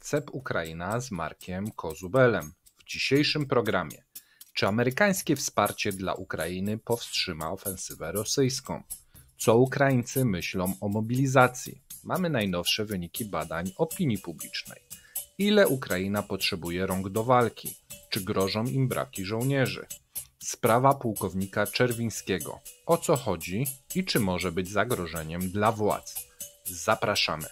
CEP Ukraina z Markiem Kozubelem w dzisiejszym programie. Czy amerykańskie wsparcie dla Ukrainy powstrzyma ofensywę rosyjską? Co Ukraińcy myślą o mobilizacji? Mamy najnowsze wyniki badań opinii publicznej. Ile Ukraina potrzebuje rąk do walki? Czy grożą im braki żołnierzy? Sprawa pułkownika Czerwińskiego. O co chodzi i czy może być zagrożeniem dla władz? Zapraszamy.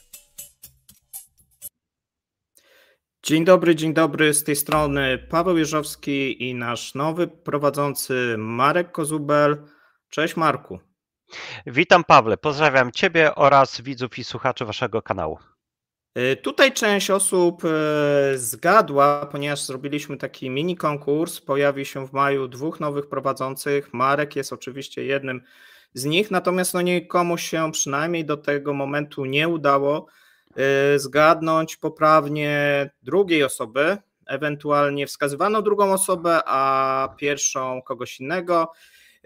Dzień dobry, dzień dobry. Z tej strony Paweł Jeżowski i nasz nowy prowadzący Marek Kozubel. Cześć Marku. Witam Pawle, pozdrawiam Ciebie oraz widzów i słuchaczy Waszego kanału. Y, tutaj część osób y, zgadła, ponieważ zrobiliśmy taki mini konkurs. Pojawi się w maju dwóch nowych prowadzących. Marek jest oczywiście jednym z nich, natomiast no nikomu się przynajmniej do tego momentu nie udało Y, zgadnąć poprawnie drugiej osoby, ewentualnie wskazywano drugą osobę, a pierwszą kogoś innego.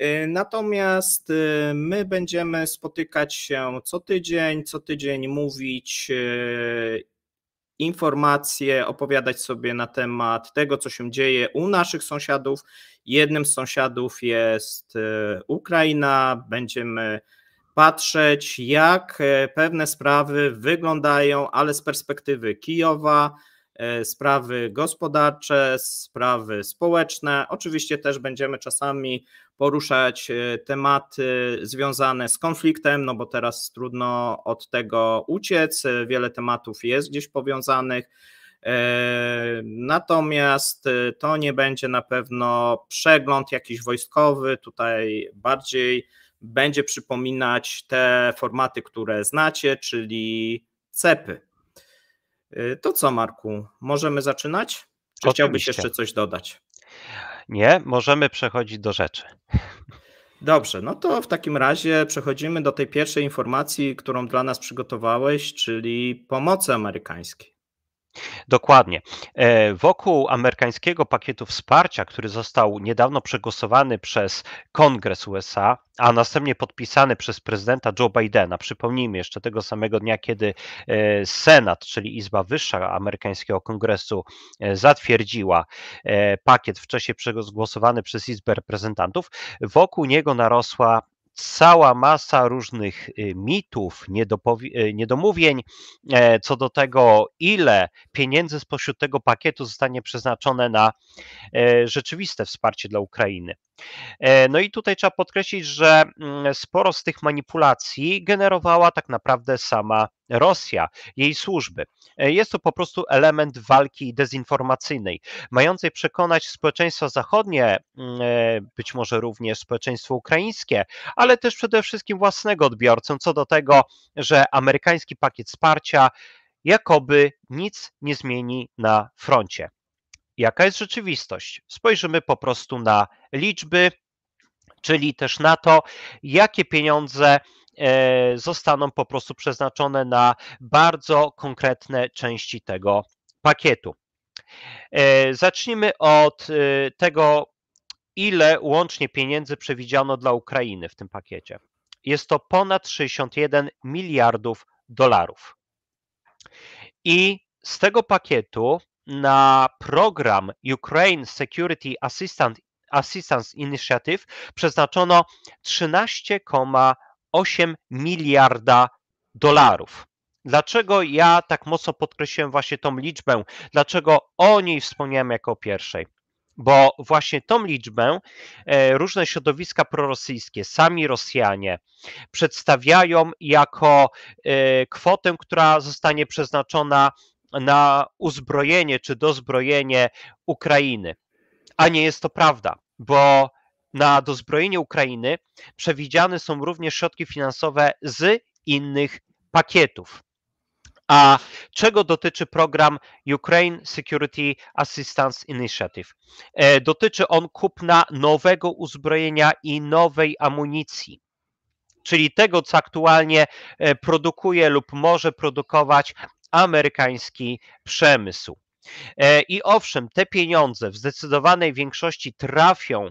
Y, natomiast y, my będziemy spotykać się co tydzień, co tydzień mówić informacje, opowiadać sobie na temat tego, co się dzieje u naszych sąsiadów. Jednym z sąsiadów jest Ukraina. Będziemy patrzeć, jak e, pewne sprawy wyglądają, ale z perspektywy Kijowa, e, sprawy gospodarcze, sprawy społeczne. Oczywiście też będziemy czasami poruszać e, tematy związane z konfliktem, no bo teraz trudno od tego uciec, wiele tematów jest gdzieś powiązanych. Natomiast to nie będzie na pewno przegląd jakiś wojskowy, tutaj bardziej będzie przypominać te formaty, które znacie, czyli cepy. Y, to co, Marku, możemy zaczynać? Czy Oczywiście. chciałbyś jeszcze coś dodać? Nie, możemy przechodzić do rzeczy. Dobrze, no to w takim razie przechodzimy do tej pierwszej informacji, którą dla nas przygotowałeś, czyli pomocy amerykańskiej. Dokładnie. E, wokół amerykańskiego pakietu wsparcia, który został niedawno przegłosowany przez Kongres USA, a następnie podpisany przez prezydenta Joe Bidena, przypomnijmy jeszcze tego samego dnia, kiedy e, Senat, czyli Izba Wyższa amerykańskiego Kongresu, e, zatwierdziła pakiet wcześniej przegłosowany przez Izbę Reprezentantów, wokół niego narosła cała masa różnych y, mitów, y, niedomówień e, co do tego, ile pieniędzy spośród tego pakietu zostanie przeznaczone na e, rzeczywiste wsparcie dla Ukrainy. E, no i tutaj trzeba podkreślić, że mm, sporo z tych manipulacji generowała tak naprawdę sama Rosja, jej służby. E, jest to po prostu element walki dezinformacyjnej, mającej przekonać społeczeństwo zachodnie, mm, e, być może również społeczeństwo ukraińskie, ale też przede wszystkim własnego odbiorcę co do tego, że amerykański pakiet wsparcia jakoby nic nie zmieni na froncie jaka jest rzeczywistość. Spojrzymy po prostu na liczby, czyli też na to, jakie pieniądze e, zostaną po prostu przeznaczone na bardzo konkretne części tego pakietu. E, zacznijmy od e, tego, ile łącznie pieniędzy przewidziano dla Ukrainy w tym pakiecie. Jest to ponad 61 miliardów dolarów. I z tego pakietu na program Ukraine Security Assistance, Assistance Initiative przeznaczono 13,8 miliarda dolarów. Dlaczego ja tak mocno podkreśliłem właśnie tą liczbę? Dlaczego o niej wspomniałem jako pierwszej? Bo właśnie tą liczbę e, różne środowiska prorosyjskie, sami Rosjanie, przedstawiają jako e, kwotę, która zostanie przeznaczona na uzbrojenie czy dozbrojenie Ukrainy. A nie jest to prawda, bo na dozbrojenie Ukrainy przewidziane są również środki finansowe z innych pakietów. A czego dotyczy program Ukraine Security Assistance Initiative? E, dotyczy on kupna nowego uzbrojenia i nowej amunicji, czyli tego, co aktualnie e, produkuje lub może produkować amerykański przemysł. E, I owszem, te pieniądze w zdecydowanej większości trafią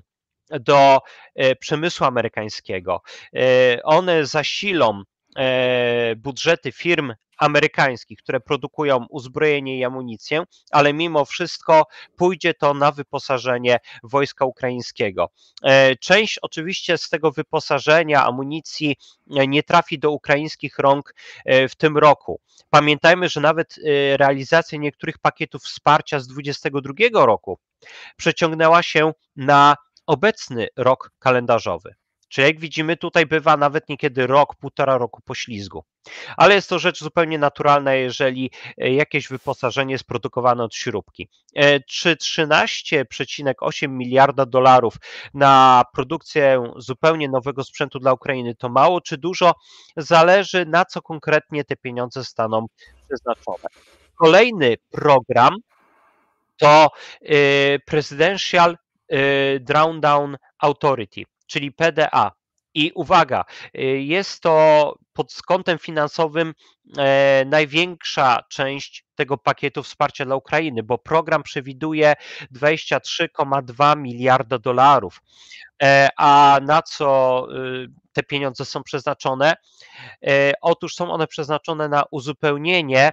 do e, przemysłu amerykańskiego. E, one zasilą E, budżety firm amerykańskich, które produkują uzbrojenie i amunicję, ale mimo wszystko pójdzie to na wyposażenie wojska ukraińskiego. E, część oczywiście z tego wyposażenia, amunicji e, nie trafi do ukraińskich rąk w tym roku. Pamiętajmy, że nawet realizacja niektórych pakietów wsparcia z 2022 roku przeciągnęła się na obecny rok kalendarzowy. Czyli jak widzimy, tutaj bywa nawet niekiedy rok, półtora roku poślizgu. Ale jest to rzecz zupełnie naturalna, jeżeli e, jakieś wyposażenie jest produkowane od śrubki. E, czy 13,8 miliarda dolarów na produkcję zupełnie nowego sprzętu dla Ukrainy to mało, czy dużo? Zależy na co konkretnie te pieniądze staną przeznaczone. Kolejny program to e, Presidential Drawdown Authority czyli PDA. I uwaga, y, jest to pod kątem finansowym e, największa część tego pakietu wsparcia dla Ukrainy, bo program przewiduje 23,2 miliarda dolarów. E, a na co y, te pieniądze są przeznaczone? E, otóż są one przeznaczone na uzupełnienie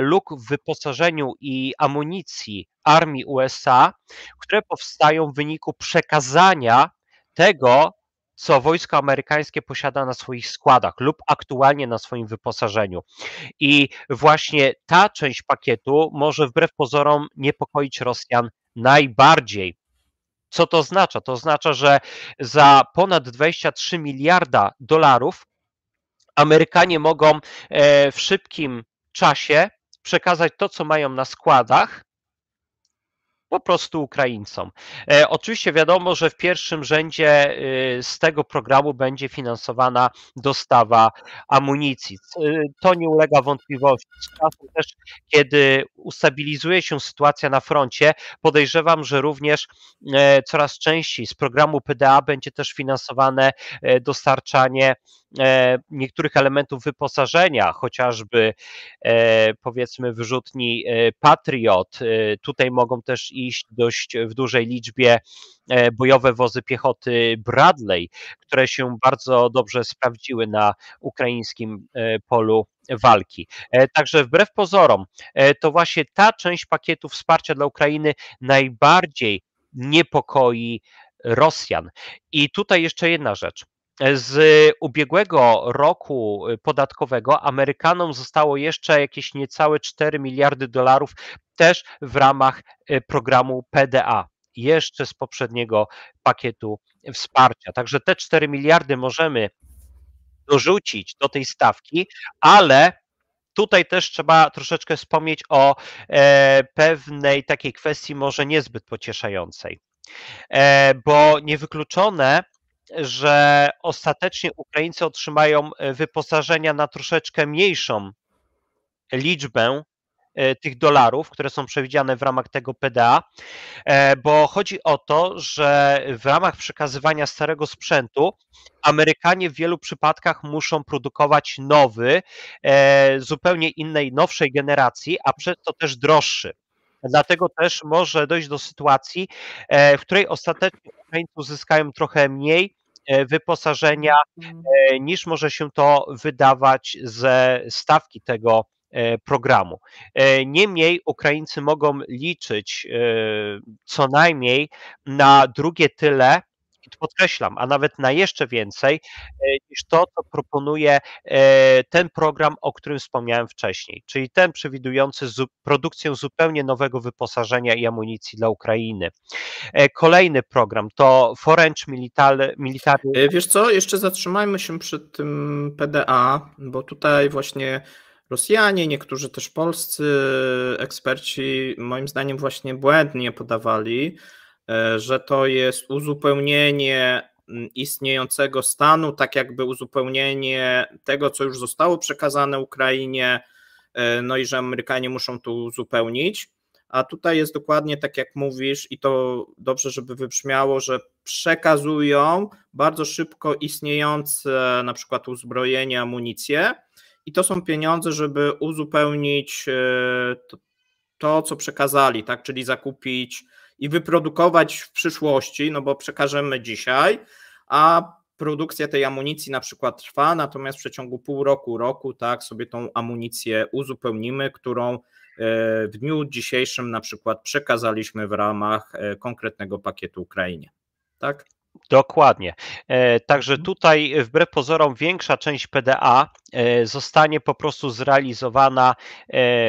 luk w wyposażeniu i amunicji armii USA, które powstają w wyniku przekazania tego, co wojsko amerykańskie posiada na swoich składach lub aktualnie na swoim wyposażeniu. I właśnie ta część pakietu może wbrew pozorom niepokoić Rosjan najbardziej. Co to oznacza? To oznacza, że za ponad 23 miliarda dolarów Amerykanie mogą e, w szybkim czasie przekazać to, co mają na składach po prostu Ukraińcom. E, oczywiście wiadomo, że w pierwszym rzędzie y, z tego programu będzie finansowana dostawa amunicji. Y, to nie ulega wątpliwości. Z czasem też, kiedy ustabilizuje się sytuacja na froncie, podejrzewam, że również e, coraz częściej z programu PDA będzie też finansowane e, dostarczanie E, niektórych elementów wyposażenia, chociażby e, powiedzmy wyrzutni e, Patriot. Tutaj mogą też iść dość w dużej liczbie bojowe wozy piechoty Bradley, które się bardzo dobrze sprawdziły na ukraińskim polu walki. Także wbrew pozorom, to właśnie ta część pakietu wsparcia dla Ukrainy najbardziej niepokoi Rosjan. I tutaj jeszcze jedna rzecz z ubiegłego roku y, podatkowego Amerykanom zostało jeszcze jakieś niecałe 4 miliardy dolarów też w ramach y, programu PDA, jeszcze z poprzedniego pakietu wsparcia. Także te 4 miliardy możemy dorzucić do tej stawki, ale tutaj też trzeba troszeczkę wspomnieć o e, pewnej takiej kwestii, może niezbyt pocieszającej, e, bo niewykluczone, że ostatecznie Ukraińcy otrzymają e, wyposażenia na troszeczkę mniejszą liczbę e, tych dolarów, które są przewidziane w ramach tego PDA, e, bo chodzi o to, że w ramach przekazywania starego sprzętu Amerykanie w wielu przypadkach muszą produkować nowy, zupełnie innej, nowszej generacji, a przez to też droższy. Dlatego też może dojść do sytuacji, e, w której ostatecznie Ukraińcy uzyskają trochę mniej e, wyposażenia, mhm. e, niż może się to wydawać ze stawki tego programu. Niemniej Ukraińcy mogą liczyć co najmniej na drugie tyle, i podkreślam, a nawet na jeszcze więcej e, niż to, co proponuje e, ten program, o którym wspomniałem wcześniej, czyli ten przewidujący produkcję zupełnie nowego wyposażenia i amunicji dla Ukrainy. E, kolejny program to Foreign Military. Wiesz co, jeszcze zatrzymajmy się przy tym PDA, bo tutaj właśnie Rosjanie, niektórzy też polscy eksperci, moim zdaniem, właśnie błędnie podawali E, że to jest uzupełnienie mm, istniejącego stanu, tak jakby uzupełnienie tego, co już zostało przekazane Ukrainie, e, no i że Amerykanie muszą to uzupełnić. A tutaj jest dokładnie tak, jak mówisz, i to dobrze, żeby wybrzmiało, że przekazują bardzo szybko istniejące na przykład uzbrojenie, amunicję, i to są pieniądze, żeby uzupełnić e, to, co przekazali, tak? Czyli zakupić i wyprodukować w przyszłości, no bo przekażemy dzisiaj, a produkcja tej amunicji na przykład trwa, natomiast w przeciągu pół roku, roku, tak, sobie tą amunicję uzupełnimy, którą e, w dniu dzisiejszym na przykład przekazaliśmy w ramach e, konkretnego pakietu Ukrainie. Tak? Dokładnie. E, także mhm. tutaj wbrew pozorom większa część PDA zostanie po prostu zrealizowana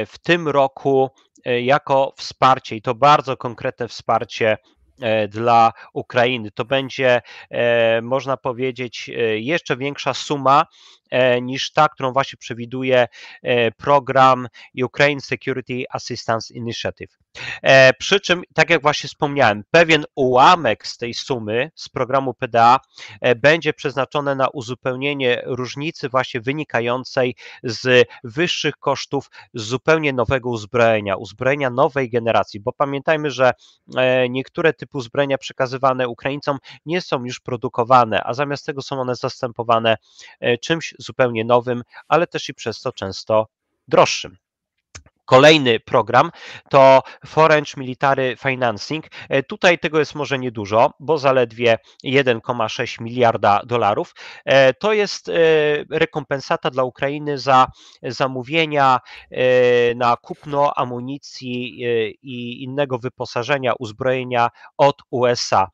w tym roku E, jako wsparcie i to bardzo konkretne wsparcie e, dla Ukrainy. To będzie, e, można powiedzieć, jeszcze większa suma E, niż ta, którą właśnie przewiduje e, program Ukraine Security Assistance Initiative. E, przy czym, tak jak właśnie wspomniałem, pewien ułamek z tej sumy z programu PDA będzie przeznaczony na uzupełnienie różnicy właśnie wynikającej z wyższych kosztów zupełnie nowego uzbrojenia, uzbrojenia nowej generacji, bo pamiętajmy, że niektóre typy uzbrojenia przekazywane Ukraińcom nie są już produkowane, a zamiast tego są one zastępowane czymś zupełnie nowym, ale też i przez to często droższym. Kolejny program to Foreign Military Financing. E, tutaj tego jest może niedużo, bo zaledwie 1,6 miliarda dolarów. E, to jest e, rekompensata dla Ukrainy za zamówienia na kupno amunicji i innego wyposażenia, uzbrojenia od USA.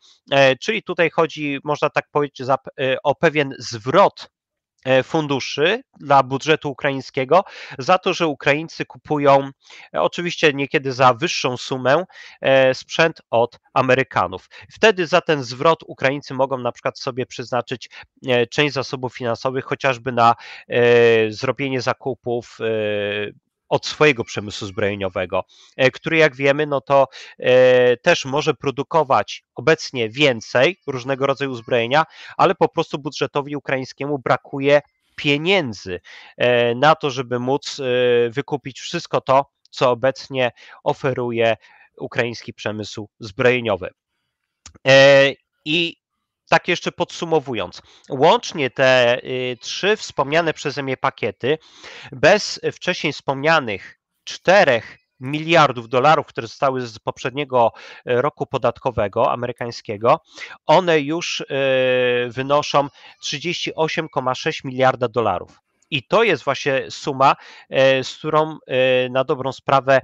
Czyli tutaj chodzi, można tak powiedzieć, o pewien zwrot E, funduszy dla budżetu ukraińskiego za to, że Ukraińcy kupują e, oczywiście niekiedy za wyższą sumę e, sprzęt od Amerykanów. Wtedy za ten zwrot Ukraińcy mogą na przykład sobie przeznaczyć część zasobów finansowych chociażby na zrobienie zakupów od swojego przemysłu zbrojeniowego, e, który jak wiemy, no to e, też może produkować obecnie więcej różnego rodzaju uzbrojenia, ale po prostu budżetowi ukraińskiemu brakuje pieniędzy e, na to, żeby móc wykupić wszystko to, co obecnie oferuje ukraiński przemysł zbrojeniowy. I tak jeszcze podsumowując, łącznie te y, trzy wspomniane przeze mnie pakiety, bez wcześniej wspomnianych czterech miliardów dolarów, które zostały z poprzedniego y, roku podatkowego amerykańskiego, one już y, wynoszą 38,6 miliarda dolarów. I to jest właśnie suma, z którą na dobrą sprawę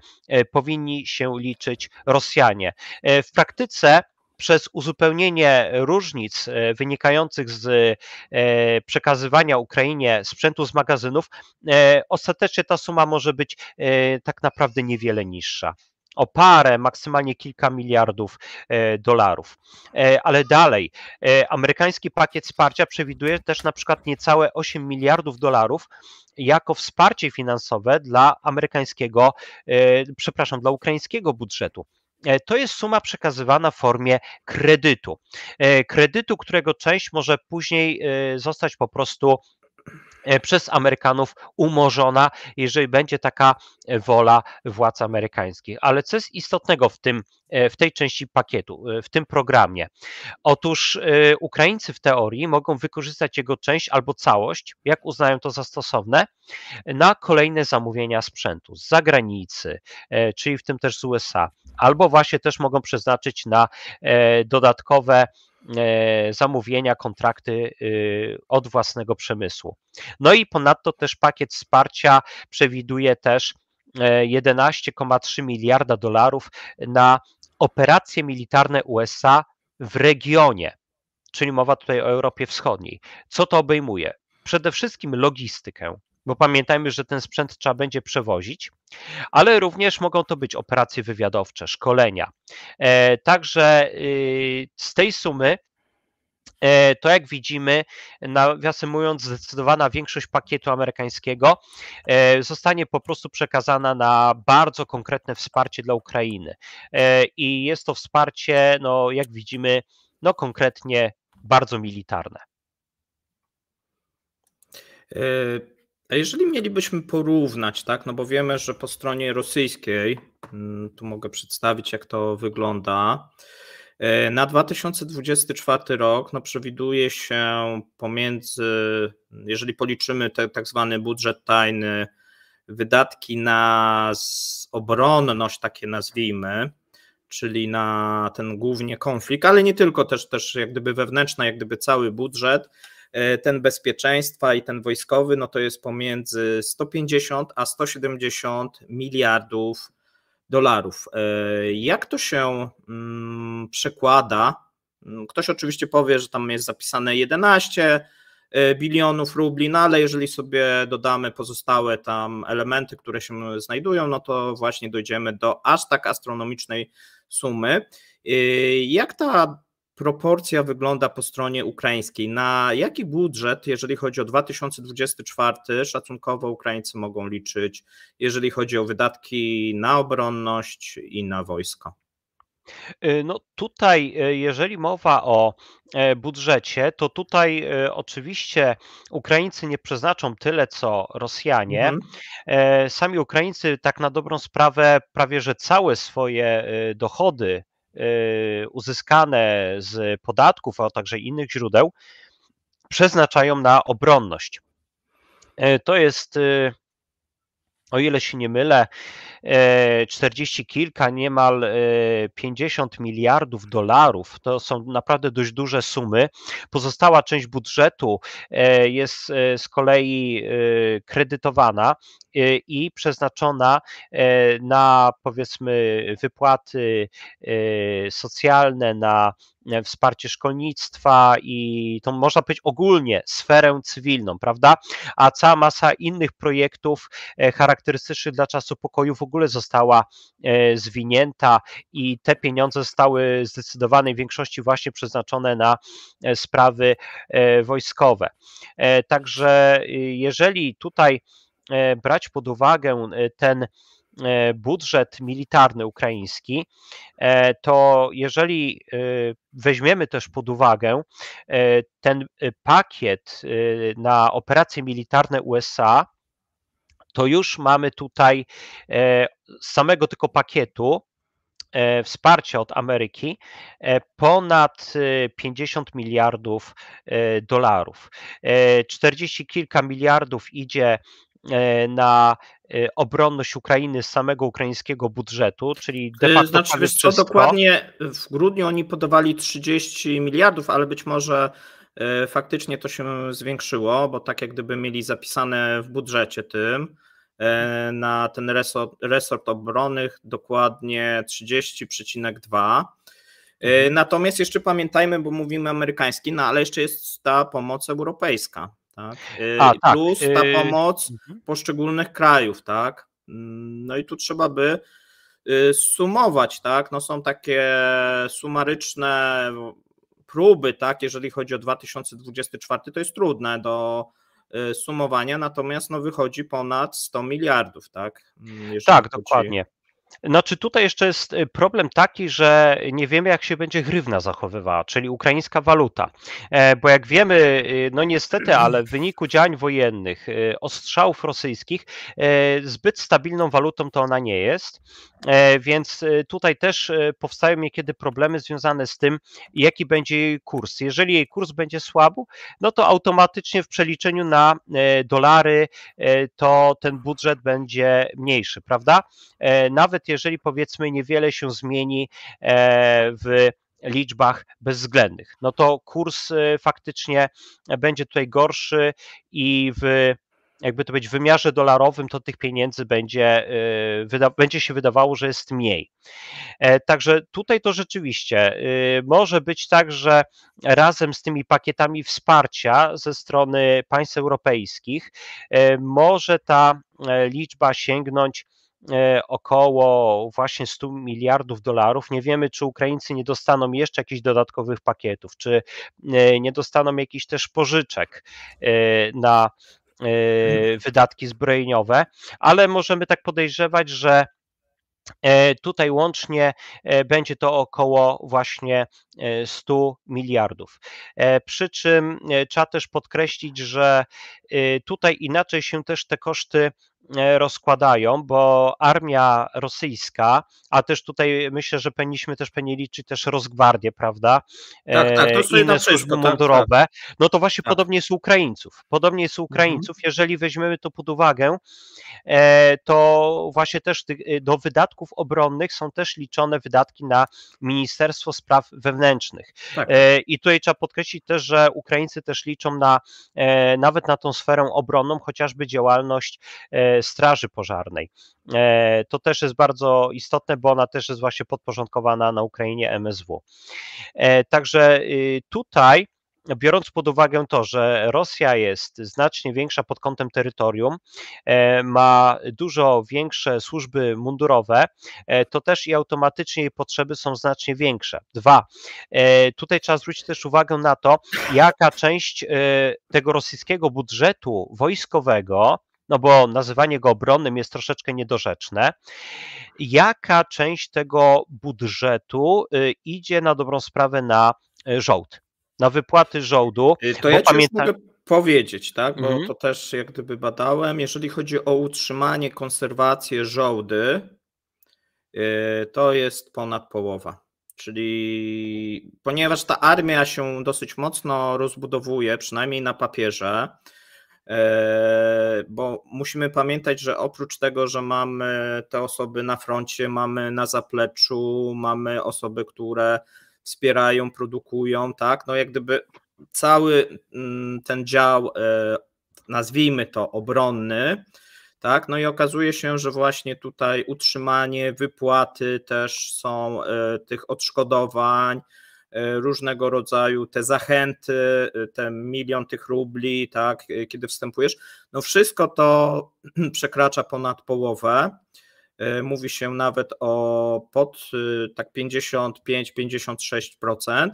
powinni się liczyć Rosjanie. W praktyce przez uzupełnienie różnic e, wynikających z e, przekazywania Ukrainie sprzętu z magazynów, e, ostatecznie ta suma może być tak naprawdę niewiele niższa o parę, maksymalnie kilka miliardów dolarów. Ale dalej, amerykański pakiet wsparcia przewiduje też na przykład niecałe 8 miliardów dolarów jako wsparcie finansowe dla amerykańskiego, przepraszam, dla ukraińskiego budżetu. E, to jest suma przekazywana w formie kredytu. E, kredytu, którego część może później e, zostać po prostu E, przez Amerykanów umorzona, jeżeli będzie taka e, wola władz amerykańskich. Ale co jest istotnego w, tym, e, w tej części pakietu, w tym programie? Otóż Ukraińcy w teorii mogą wykorzystać jego część albo całość, jak uznają to za stosowne, na kolejne zamówienia sprzętu z zagranicy, czyli w tym też z USA, albo właśnie też mogą przeznaczyć na dodatkowe E, zamówienia, kontrakty y, od własnego przemysłu. No i ponadto też pakiet wsparcia przewiduje też 11,3 e, miliarda dolarów na operacje militarne USA w regionie, czyli mowa tutaj o Europie Wschodniej. Co to obejmuje? Przede wszystkim logistykę, bo pamiętajmy, że ten sprzęt trzeba będzie przewozić, ale również mogą to być operacje wywiadowcze, szkolenia. E, także y, z tej sumy e, to jak widzimy, nawiasem mówiąc, zdecydowana większość pakietu amerykańskiego e, zostanie po prostu przekazana na bardzo konkretne wsparcie dla Ukrainy. I jest to wsparcie, no, jak widzimy, no, konkretnie bardzo militarne. A jeżeli mielibyśmy porównać, tak, no bo wiemy, że po stronie rosyjskiej, mm, tu mogę przedstawić, jak to wygląda. E, na 2024 rok no przewiduje się pomiędzy, jeżeli policzymy te, tak zwany budżet tajny, wydatki na obronność, takie nazwijmy, czyli na ten głównie konflikt, ale nie tylko, też, też jak gdyby wewnętrzna, jak gdyby cały budżet, E, ten bezpieczeństwa i ten wojskowy, no to jest pomiędzy 150 a 170 miliardów dolarów. E, jak to się mm, przekłada? Mm, ktoś oczywiście powie, że tam jest zapisane 11 e, bilionów rubli, no ale jeżeli sobie dodamy pozostałe tam elementy, które się znajdują, no to właśnie dojdziemy do aż tak astronomicznej sumy. Jak ta proporcja wygląda po stronie ukraińskiej? Na jaki budżet, jeżeli chodzi o 2024, szacunkowo Ukraińcy mogą liczyć, jeżeli chodzi o wydatki na obronność i na wojsko? E, no tutaj, e, jeżeli mowa o e, budżecie, to tutaj oczywiście Ukraińcy nie przeznaczą tyle, co Rosjanie. Mm. Sami Ukraińcy tak na dobrą sprawę prawie że całe swoje dochody Y, uzyskane z podatków, a także innych źródeł, przeznaczają na obronność. Y, to jest, y, o ile się nie mylę, 40 e, kilka, niemal 50 e, miliardów dolarów. To są naprawdę dość duże sumy. Pozostała część budżetu e, jest z kolei kredytowana i przeznaczona na powiedzmy wypłaty socjalne, na wsparcie szkolnictwa i to można powiedzieć ogólnie sferę cywilną, prawda? A cała masa innych projektów charakterystycznych dla czasu pokoju w ogóle została e, zwinięta i te pieniądze zostały w zdecydowanej większości właśnie przeznaczone na e, sprawy e, wojskowe. Także jeżeli tutaj brać pod uwagę ten budżet militarny ukraiński, to jeżeli weźmiemy też pod uwagę ten pakiet na operacje militarne USA, to już mamy tutaj e, z samego tylko pakietu e, wsparcia od Ameryki e, ponad 50 miliardów dolarów. 40 kilka miliardów idzie na obronność Ukrainy z samego ukraińskiego budżetu, czyli de facto znaczy, wiesz, co, dokładnie w grudniu oni podawali 30 miliardów, ale być może faktycznie to się zwiększyło, bo tak jak gdyby mieli zapisane w budżecie tym, E, na ten resort, resort obrony dokładnie 30,2. E, mhm. Natomiast jeszcze pamiętajmy, bo mówimy amerykański, no ale jeszcze jest ta pomoc europejska, tak? E, A, tak. Plus ta pomoc mhm. poszczególnych krajów, tak? Mm, no i tu trzeba by y, sumować, tak? No są takie sumaryczne próby, tak? Jeżeli chodzi o 2024, to jest trudne do E, sumowania, natomiast no wychodzi ponad 100 miliardów, tak? Mm, jeżeli tak, chodzi... dokładnie. Znaczy tutaj jeszcze jest y, problem taki, że nie wiemy jak się będzie hrywna zachowywała, czyli ukraińska waluta. E, bo jak wiemy, y, no niestety, ale w wyniku działań wojennych, y, ostrzałów rosyjskich, e, zbyt stabilną walutą to ona nie jest. E, więc tutaj też powstają niekiedy problemy związane z tym, jaki będzie jej kurs. Jeżeli jej kurs będzie słaby, no to automatycznie w przeliczeniu na dolary to ten budżet będzie mniejszy, prawda? Nawet nawet jeżeli powiedzmy niewiele się zmieni e, w liczbach bezwzględnych, no to kurs e, faktycznie będzie tutaj gorszy i w jakby to być w wymiarze dolarowym, to tych pieniędzy będzie, e, będzie się wydawało, że jest mniej. Także tutaj to rzeczywiście y, może być tak, że razem z tymi pakietami wsparcia ze strony państw europejskich może ta liczba sięgnąć E, około właśnie 100 miliardów dolarów. Nie wiemy, czy Ukraińcy nie dostaną jeszcze jakichś dodatkowych pakietów, czy e, nie dostaną jakichś też pożyczek e, na mhm. wydatki zbrojeniowe, ale możemy tak podejrzewać, że Tutaj łącznie będzie to około właśnie 100 miliardów. Przy czym trzeba też podkreślić, że tutaj inaczej się też te koszty E, rozkładają, bo armia rosyjska, a też tutaj myślę, że powinniśmy też pewnie liczyć też rozgwardię, prawda? E, tak, tak, to inne służby wszystko, mundurowe. Tak, tak. No to właśnie tak. podobnie jest u Ukraińców. Podobnie jest u mhm. Ukraińców, mhm. jeżeli weźmiemy to pod uwagę, e, to właśnie też do wydatków obronnych są też liczone wydatki na Ministerstwo Spraw Wewnętrznych. Tak. I tutaj trzeba podkreślić też, że Ukraińcy też liczą na nawet na tą sferę obronną, chociażby działalność Straży Pożarnej. E, to też jest bardzo istotne, bo ona też jest właśnie podporządkowana na Ukrainie MSW. E, także y, tutaj biorąc pod uwagę to, że Rosja jest znacznie większa pod kątem terytorium, e, ma dużo większe służby mundurowe, to też i automatycznie jej potrzeby są znacznie większe. Dwa, tutaj trzeba zwrócić też uwagę na to, jaka część tego rosyjskiego budżetu wojskowego no bo nazywanie go obronnym jest troszeczkę niedorzeczne. Jaka część tego budżetu y, idzie na dobrą sprawę na y, żołd, na wypłaty żołdu? Y, to ja pamiętam powiedzieć, tak? Bo mhm. to też jak gdyby badałem. Jeżeli chodzi o utrzymanie, konserwację żołdy, to jest ponad połowa. Czyli ponieważ ta armia się dosyć mocno rozbudowuje, przynajmniej na papierze, Eee, bo musimy pamiętać, że oprócz tego, że mamy te osoby na froncie, mamy na zapleczu, mamy osoby, które wspierają, produkują, tak, no jak gdyby cały mm, ten dział, e, nazwijmy to obronny, tak, no i okazuje się, że właśnie tutaj utrzymanie, wypłaty też są e, tych odszkodowań, E, różnego rodzaju te zachęty, e, ten milion tych rubli, tak, e, kiedy wstępujesz, no wszystko to przekracza ponad połowę. Mówi się nawet o pod tak 55-56%.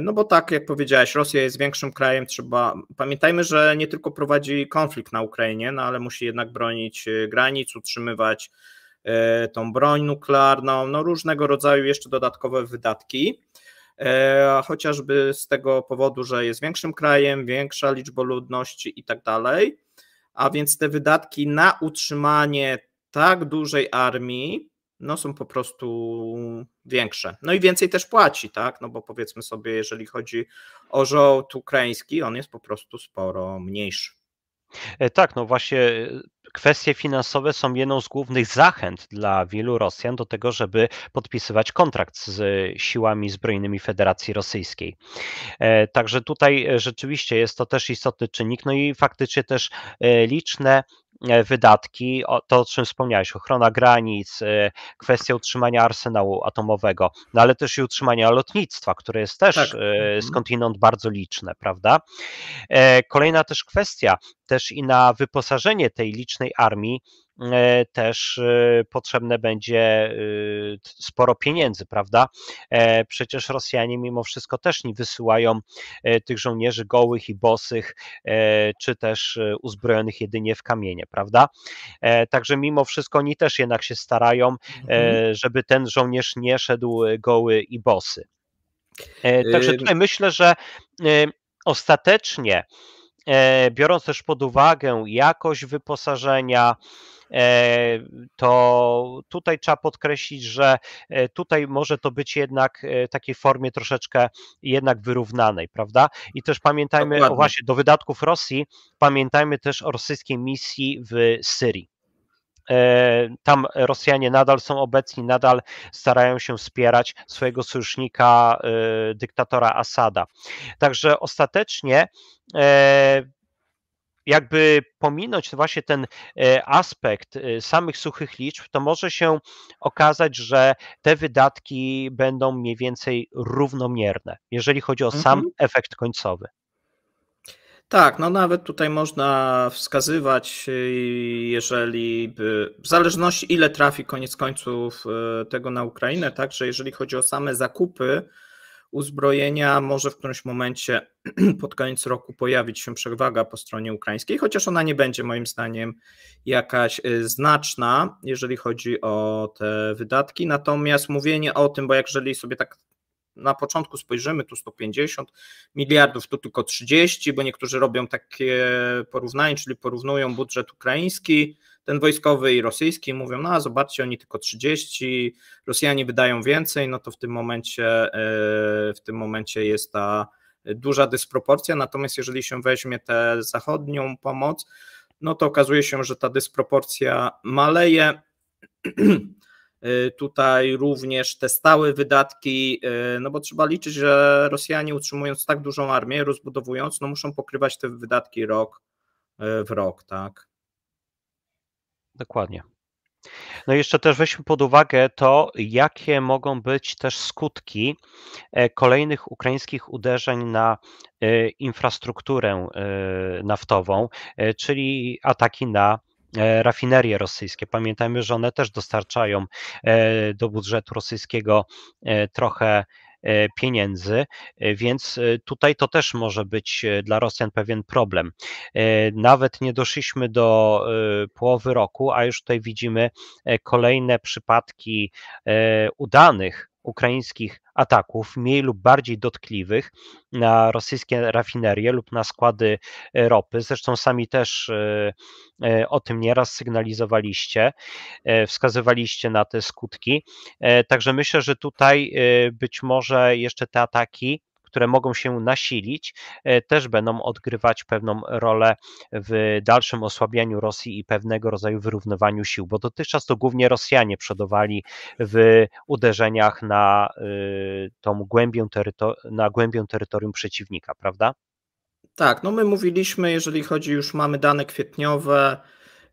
No bo tak jak powiedziałeś, Rosja jest większym krajem, trzeba pamiętajmy, że nie tylko prowadzi konflikt na Ukrainie, no ale musi jednak bronić granic, utrzymywać tą broń nuklearną, no różnego rodzaju jeszcze dodatkowe wydatki. E, chociażby z tego powodu, że jest większym krajem, większa liczba ludności i tak dalej. A więc te wydatki na utrzymanie tak dużej armii no są po prostu większe. No i więcej też płaci, tak? No bo powiedzmy sobie, jeżeli chodzi o żołd ukraiński, on jest po prostu sporo mniejszy. E, tak, no właśnie kwestie finansowe są jedną z głównych zachęt dla wielu Rosjan do tego, żeby podpisywać kontrakt z e, siłami zbrojnymi Federacji Rosyjskiej. E, także tutaj e, rzeczywiście jest to też istotny czynnik, no i faktycznie też liczne E, wydatki, to o czym wspomniałeś, ochrona granic, e, kwestia utrzymania arsenału atomowego, no ale też i utrzymania lotnictwa, które jest też tak. E, mhm. skądinąd bardzo liczne, prawda? Kolejna też kwestia, też i na wyposażenie tej licznej armii E, też e, potrzebne będzie e, sporo pieniędzy, prawda? Przecież Rosjanie mimo wszystko też nie wysyłają tych żołnierzy gołych i bosych, czy też uzbrojonych jedynie w kamienie, prawda? Także mimo wszystko oni też jednak się starają, mhm. żeby ten żołnierz nie szedł goły i bosy. Także y, tutaj myślę, że ostatecznie biorąc też pod uwagę jakość wyposażenia, E, to tutaj trzeba podkreślić, że e, tutaj może to być jednak e, takiej formie troszeczkę jednak wyrównanej, prawda? I też pamiętajmy, Dokładnie. o właśnie do wydatków Rosji, pamiętajmy też o rosyjskiej misji w Syrii. Tam Rosjanie nadal są obecni, nadal starają się wspierać swojego sojusznika, dyktatora Asada. Także ostatecznie jakby pominąć właśnie ten e, aspekt e, samych suchych liczb, to może się okazać, że te wydatki będą mniej więcej równomierne, jeżeli chodzi o sam mhm. efekt końcowy. Tak, no nawet tutaj można wskazywać, e, jeżeli w zależności ile trafi koniec końców tego na Ukrainę, także jeżeli chodzi o same zakupy, uzbrojenia może w którymś momencie pod koniec roku pojawić się przewaga po stronie ukraińskiej, chociaż ona nie będzie moim zdaniem jakaś y, znaczna, jeżeli chodzi o te wydatki. Natomiast mówienie o tym, bo jeżeli sobie tak na początku spojrzymy, tu 150 miliardów, tu tylko 30, bo niektórzy robią takie porównanie, czyli porównują budżet ukraiński ten wojskowy i rosyjski mówią, no zobaczcie, oni tylko 30, Rosjanie wydają więcej, no to w tym momencie, e, w tym momencie jest ta duża dysproporcja, natomiast jeżeli się weźmie tę zachodnią pomoc, no to okazuje się, że ta dysproporcja maleje. E, tutaj również te stałe wydatki, e, no bo trzeba liczyć, że Rosjanie utrzymując tak dużą armię, rozbudowując, no muszą pokrywać te wydatki rok w rok, tak. Dokładnie. No jeszcze też weźmy pod uwagę to, jakie mogą być też skutki e, kolejnych ukraińskich uderzeń na e, infrastrukturę e, naftową, czyli ataki na rafinerie rosyjskie. Pamiętajmy, że one też dostarczają do budżetu rosyjskiego trochę E, pieniędzy, e, więc e, tutaj to też może być dla Rosjan pewien problem. Nawet nie doszliśmy do połowy roku, a już tutaj widzimy kolejne przypadki udanych ukraińskich ataków, mniej lub bardziej dotkliwych na rosyjskie rafinerie lub na składy e, ropy. Zresztą sami też e, e, o tym nieraz sygnalizowaliście, wskazywaliście na te skutki. Także myślę, że tutaj być może jeszcze te ataki które mogą się nasilić, e, też będą odgrywać pewną rolę w dalszym osłabianiu Rosji i pewnego rodzaju wyrównywaniu sił, bo dotychczas to głównie Rosjanie przodowali w uderzeniach na y, tą głębię, terytor- na głębię terytorium przeciwnika, prawda? Tak, no my mówiliśmy, jeżeli chodzi już mamy dane kwietniowe,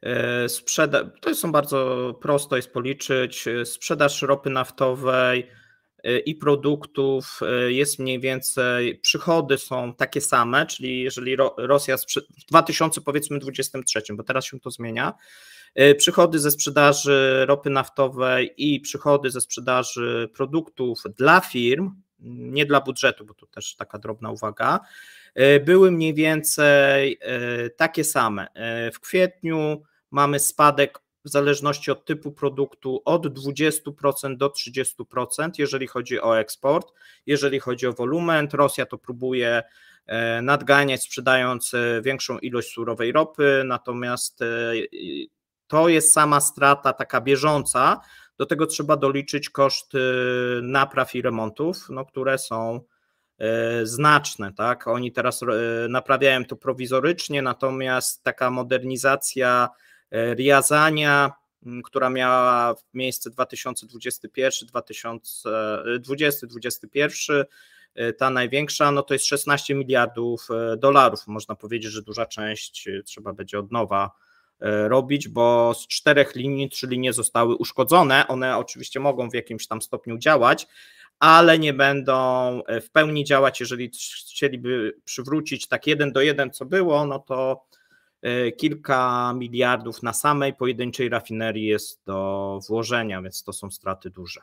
e, sprzeda- to są bardzo prosto jest policzyć, e, sprzedaż ropy naftowej, E, i produktów e, jest mniej więcej, przychody są takie same, czyli jeżeli Rosja w 2023, bo teraz się to zmienia, e, przychody ze sprzedaży ropy naftowej i przychody ze sprzedaży produktów dla firm, nie dla budżetu, bo to też taka drobna uwaga, były mniej więcej takie same. W kwietniu mamy spadek w zależności od typu produktu od 20% do 30%, jeżeli chodzi o eksport, jeżeli chodzi o wolumen. Rosja to próbuje e, nadganiać, sprzedając e, większą ilość surowej ropy, natomiast e, to jest sama strata taka bieżąca. Do tego trzeba doliczyć koszty napraw i remontów, no, które są znaczne, tak? Oni teraz naprawiają to prowizorycznie, natomiast taka modernizacja E, Riazania, która miała miejsce 2021-2021, e, e, ta największa, no to jest 16 miliardów dolarów. Można powiedzieć, że duża część trzeba będzie od nowa robić, bo z czterech linii trzy linie zostały uszkodzone. One oczywiście mogą w jakimś tam stopniu działać, ale nie będą w pełni działać. Jeżeli chcieliby przywrócić tak jeden do jeden, co było, no to E, kilka miliardów na samej pojedynczej rafinerii jest do włożenia, więc to są straty duże.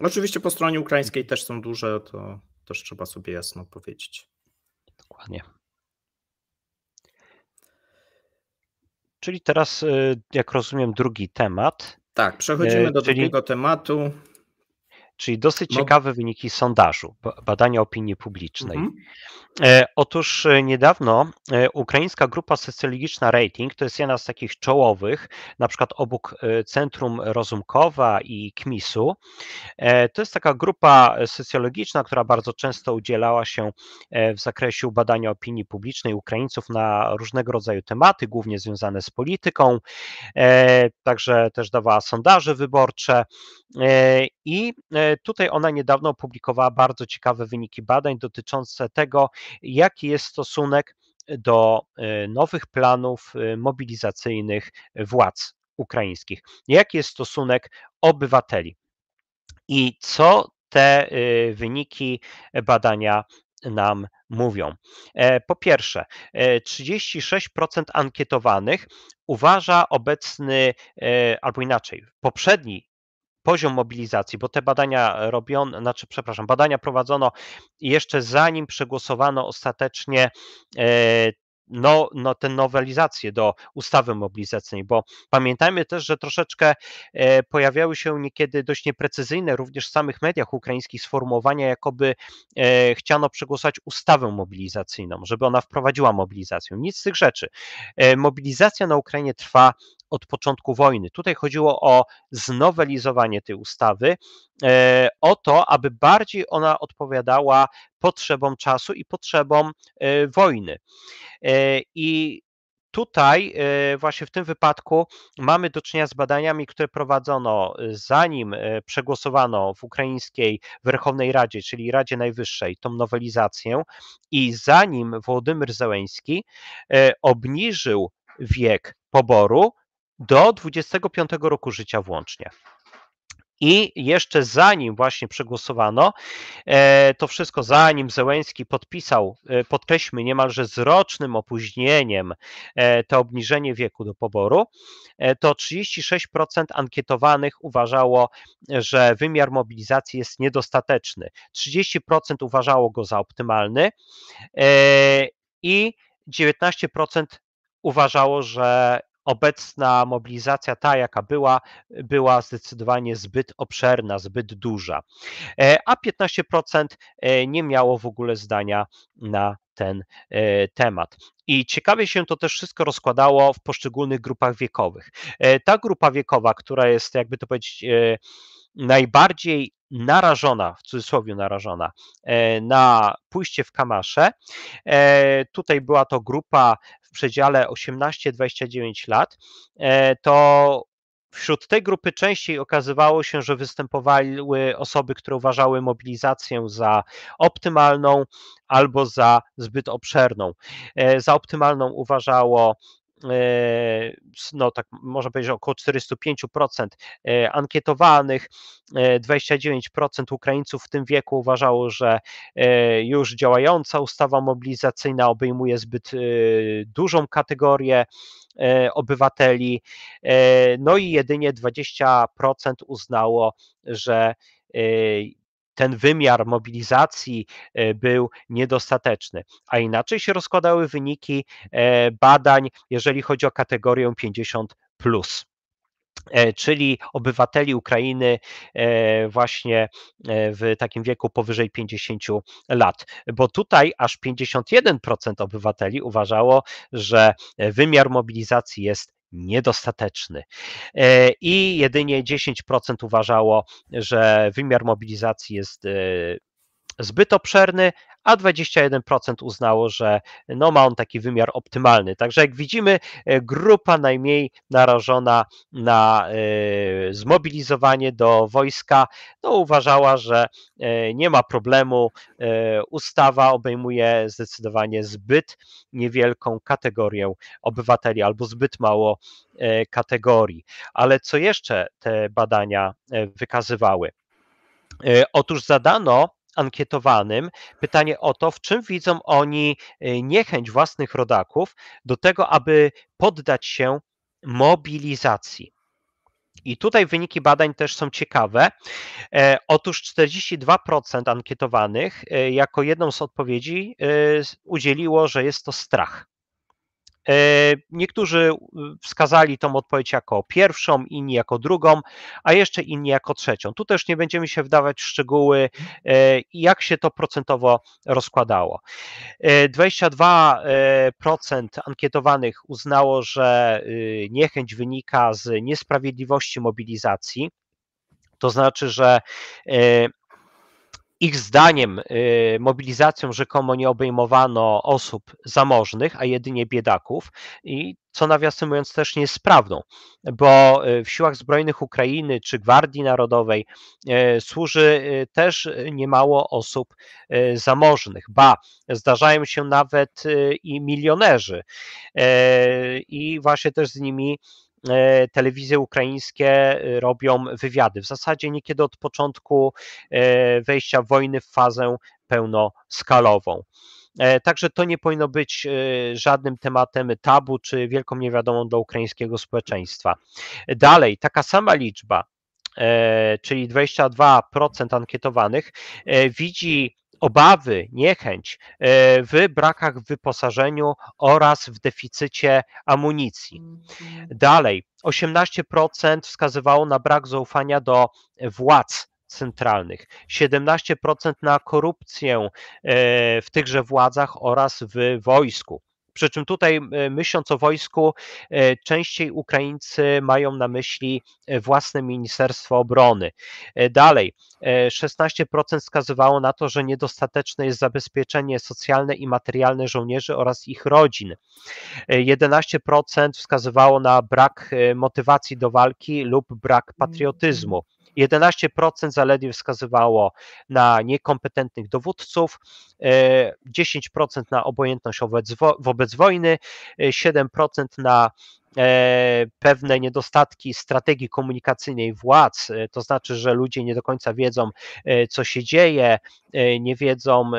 Oczywiście po stronie ukraińskiej też są duże, to też trzeba sobie jasno powiedzieć. Dokładnie. Czyli teraz, e, jak rozumiem, drugi temat. Tak, przechodzimy e, do czyli... drugiego tematu czyli dosyć no. ciekawe wyniki sondażu, badania opinii publicznej. Mhm. E, otóż e, niedawno e, ukraińska grupa socjologiczna Rating, to jest jedna z takich czołowych, na przykład obok Centrum Rozumkowa i KMIS-u, to jest taka grupa socjologiczna, która bardzo często udzielała się w zakresie badania opinii publicznej Ukraińców na różnego rodzaju tematy, głównie związane z polityką, także też dawała sondaże wyborcze i Tutaj ona niedawno opublikowała bardzo ciekawe wyniki badań dotyczące tego, jaki jest stosunek do e, nowych planów e, mobilizacyjnych władz ukraińskich. Jaki jest stosunek obywateli i co te e, wyniki badania nam mówią. Po pierwsze, 36% ankietowanych uważa obecny, albo inaczej, poprzedni poziom mobilizacji, bo te badania robiono, znaczy, przepraszam, badania prowadzono jeszcze zanim przegłosowano ostatecznie e, no, no, te nowelizację do ustawy mobilizacyjnej, bo pamiętajmy też, że troszeczkę e, pojawiały się niekiedy dość nieprecyzyjne również w samych mediach ukraińskich sformułowania, jakoby e, chciano przegłosować ustawę mobilizacyjną, żeby ona wprowadziła mobilizację. Nic z tych rzeczy. Mobilizacja na Ukrainie trwa od początku wojny. Tutaj chodziło o znowelizowanie tej ustawy, e, o to, aby bardziej ona odpowiadała potrzebom czasu i potrzebom e, wojny. E, I tutaj, właśnie w tym wypadku, mamy do czynienia z badaniami, które prowadzono zanim przegłosowano w ukraińskiej Werchownej Radzie, czyli Radzie Najwyższej, tą nowelizację, i zanim Władimir Zełenski obniżył wiek poboru do 25 roku życia włącznie. I jeszcze zanim właśnie przegłosowano, e, to wszystko zanim Zełęński podpisał, e, podkreślmy niemalże z rocznym opóźnieniem e, to obniżenie wieku do poboru, to 36% ankietowanych uważało, że wymiar mobilizacji jest niedostateczny, 30% uważało go za optymalny i 19% uważało, że obecna mobilizacja, ta jaka była, była zdecydowanie zbyt obszerna, zbyt duża. E, a 15% e, nie miało w ogóle zdania na ten e, temat. I ciekawie się to też wszystko rozkładało w poszczególnych grupach wiekowych. Ta grupa wiekowa, która jest, jakby to powiedzieć, najbardziej narażona, w cudzysłowie narażona, e, na pójście w kamasze. E, tutaj była to grupa w przedziale 18-29 lat. E, to Wśród tej grupy częściej okazywało się, że występowały osoby, które uważały mobilizację za optymalną albo za zbyt obszerną. Za optymalną uważało no tak można powiedzieć około 405% e, ankietowanych, 29% e, Ukraińców w tym wieku uważało, że e, już działająca ustawa mobilizacyjna obejmuje zbyt dużą kategorię obywateli, no i jedynie 20% uznało, że ten wymiar mobilizacji e, był niedostateczny. A inaczej się rozkładały wyniki e, badań, jeżeli chodzi o kategorię 50. Plus e, czyli obywateli Ukrainy właśnie w takim wieku powyżej 50 lat, bo tutaj aż 51% obywateli uważało, że wymiar mobilizacji jest niedostateczny. E, I jedynie 10% uważało, że wymiar mobilizacji jest e, zbyt obszerny, a 21% uznało, że no, ma on taki wymiar optymalny. Także jak widzimy, e, grupa najmniej narażona na e, zmobilizowanie do wojska no, uważała, że e, nie ma problemu. Ustawa obejmuje zdecydowanie zbyt niewielką kategorię obywateli albo zbyt mało kategorii. Ale co jeszcze te badania wykazywały? Otóż zadano ankietowanym pytanie o to, w czym widzą oni e, niechęć własnych rodaków do tego, aby poddać się mobilizacji. I tutaj wyniki badań też są ciekawe. E, otóż 42% ankietowanych e, jako jedną z odpowiedzi udzieliło, że jest to strach. E, niektórzy e, wskazali tą odpowiedź jako pierwszą, inni jako drugą, a jeszcze inni jako trzecią. Tu też nie będziemy się wdawać w szczegóły, e, jak się to procentowo rozkładało. 22% ankietowanych uznało, że niechęć wynika z niesprawiedliwości mobilizacji. To znaczy, że ich zdaniem y, mobilizacją rzekomo nie obejmowano osób zamożnych, a jedynie biedaków i co nawiasem mówiąc też nie jest prawdą, bo y, w siłach zbrojnych Ukrainy czy Gwardii Narodowej y, służy też niemało osób zamożnych, ba, zdarzają się nawet i milionerzy i właśnie też z nimi E, telewizje ukraińskie e, robią wywiady. W zasadzie niekiedy od początku e, wejścia wojny w fazę pełnoskalową. Także to nie powinno być żadnym tematem tabu czy wielką niewiadomą dla ukraińskiego społeczeństwa. Dalej, taka sama liczba, czyli 22% ankietowanych, widzi obawy, niechęć e, w brakach w wyposażeniu oraz w deficycie amunicji. Mhm. Dalej, 18% wskazywało na brak zaufania do władz centralnych, 17% na korupcję e, w tychże władzach oraz w wojsku. Przy czym tutaj myśląc o wojsku, e, częściej Ukraińcy mają na myśli e, własne Ministerstwo Obrony. E, dalej, 16% wskazywało na to, że niedostateczne jest zabezpieczenie socjalne i materialne żołnierzy oraz ich rodzin. 11% wskazywało na brak motywacji do walki lub brak mm, mm. patriotyzmu. 11% zaledwie wskazywało na niekompetentnych dowódców, 10% e, na obojętność wobec, wo wobec wojny, 7% e, na e, pewne niedostatki strategii komunikacyjnej władz, to znaczy, że ludzie nie do końca wiedzą, co się dzieje, nie wiedzą,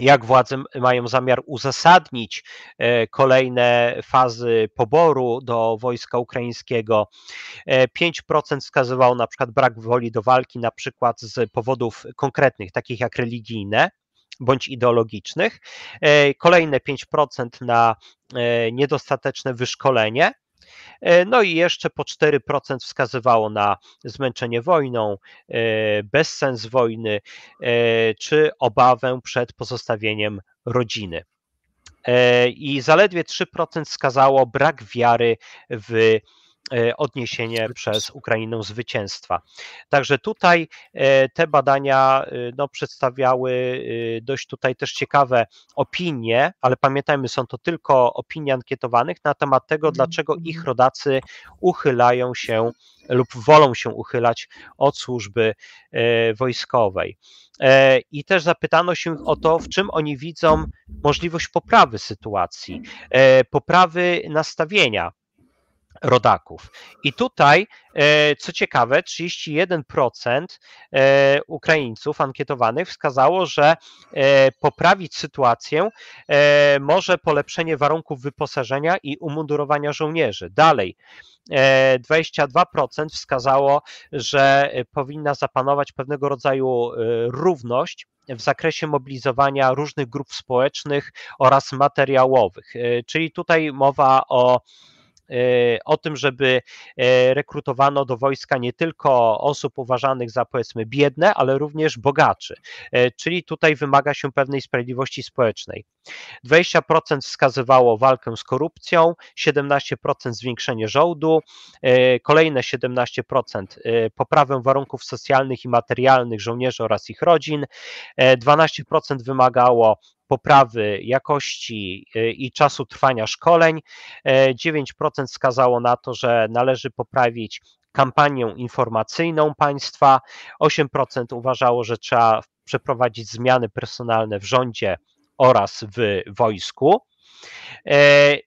jak władze mają zamiar uzasadnić e, kolejne fazy poboru do wojska ukraińskiego. 5% e, wskazywało na przykład brak woli do walki, na przykład z powodów konkretnych, takich jak religijne bądź ideologicznych. E, kolejne 5% na niedostateczne wyszkolenie E, no i jeszcze po 4% wskazywało na zmęczenie wojną, e, bezsens wojny e, czy obawę przed pozostawieniem rodziny. I zaledwie 3% wskazało brak wiary w E, odniesienie przez Ukrainę zwycięstwa. Także tutaj e, te badania e, no, przedstawiały dość tutaj też ciekawe opinie, ale pamiętajmy, są to tylko opinie ankietowanych na temat tego, mhm. dlaczego ich mhm. rodacy uchylają się lub wolą się uchylać od służby wojskowej. I też zapytano się o to, w czym oni widzą możliwość poprawy sytuacji, poprawy nastawienia rodaków. I tutaj, e, co ciekawe, 31% e, Ukraińców ankietowanych wskazało, że e, poprawić sytuację może polepszenie warunków wyposażenia i umundurowania żołnierzy. Dalej, 22% wskazało, że powinna zapanować pewnego rodzaju równość w zakresie mobilizowania różnych grup społecznych oraz materiałowych. Czyli tutaj mowa o E, o tym, żeby e, rekrutowano do wojska nie tylko osób uważanych za powiedzmy biedne, ale również bogaczy. E, czyli tutaj wymaga się pewnej sprawiedliwości społecznej. 20% wskazywało walkę z korupcją, 17% zwiększenie żołdu, kolejne 17% poprawę warunków socjalnych i materialnych żołnierzy oraz ich rodzin, 12% wymagało poprawy jakości e, i czasu trwania szkoleń. 9% e, wskazało na to, że należy poprawić kampanię informacyjną państwa, 8% uważało, że trzeba przeprowadzić zmiany personalne w rządzie oraz w wojsku. E,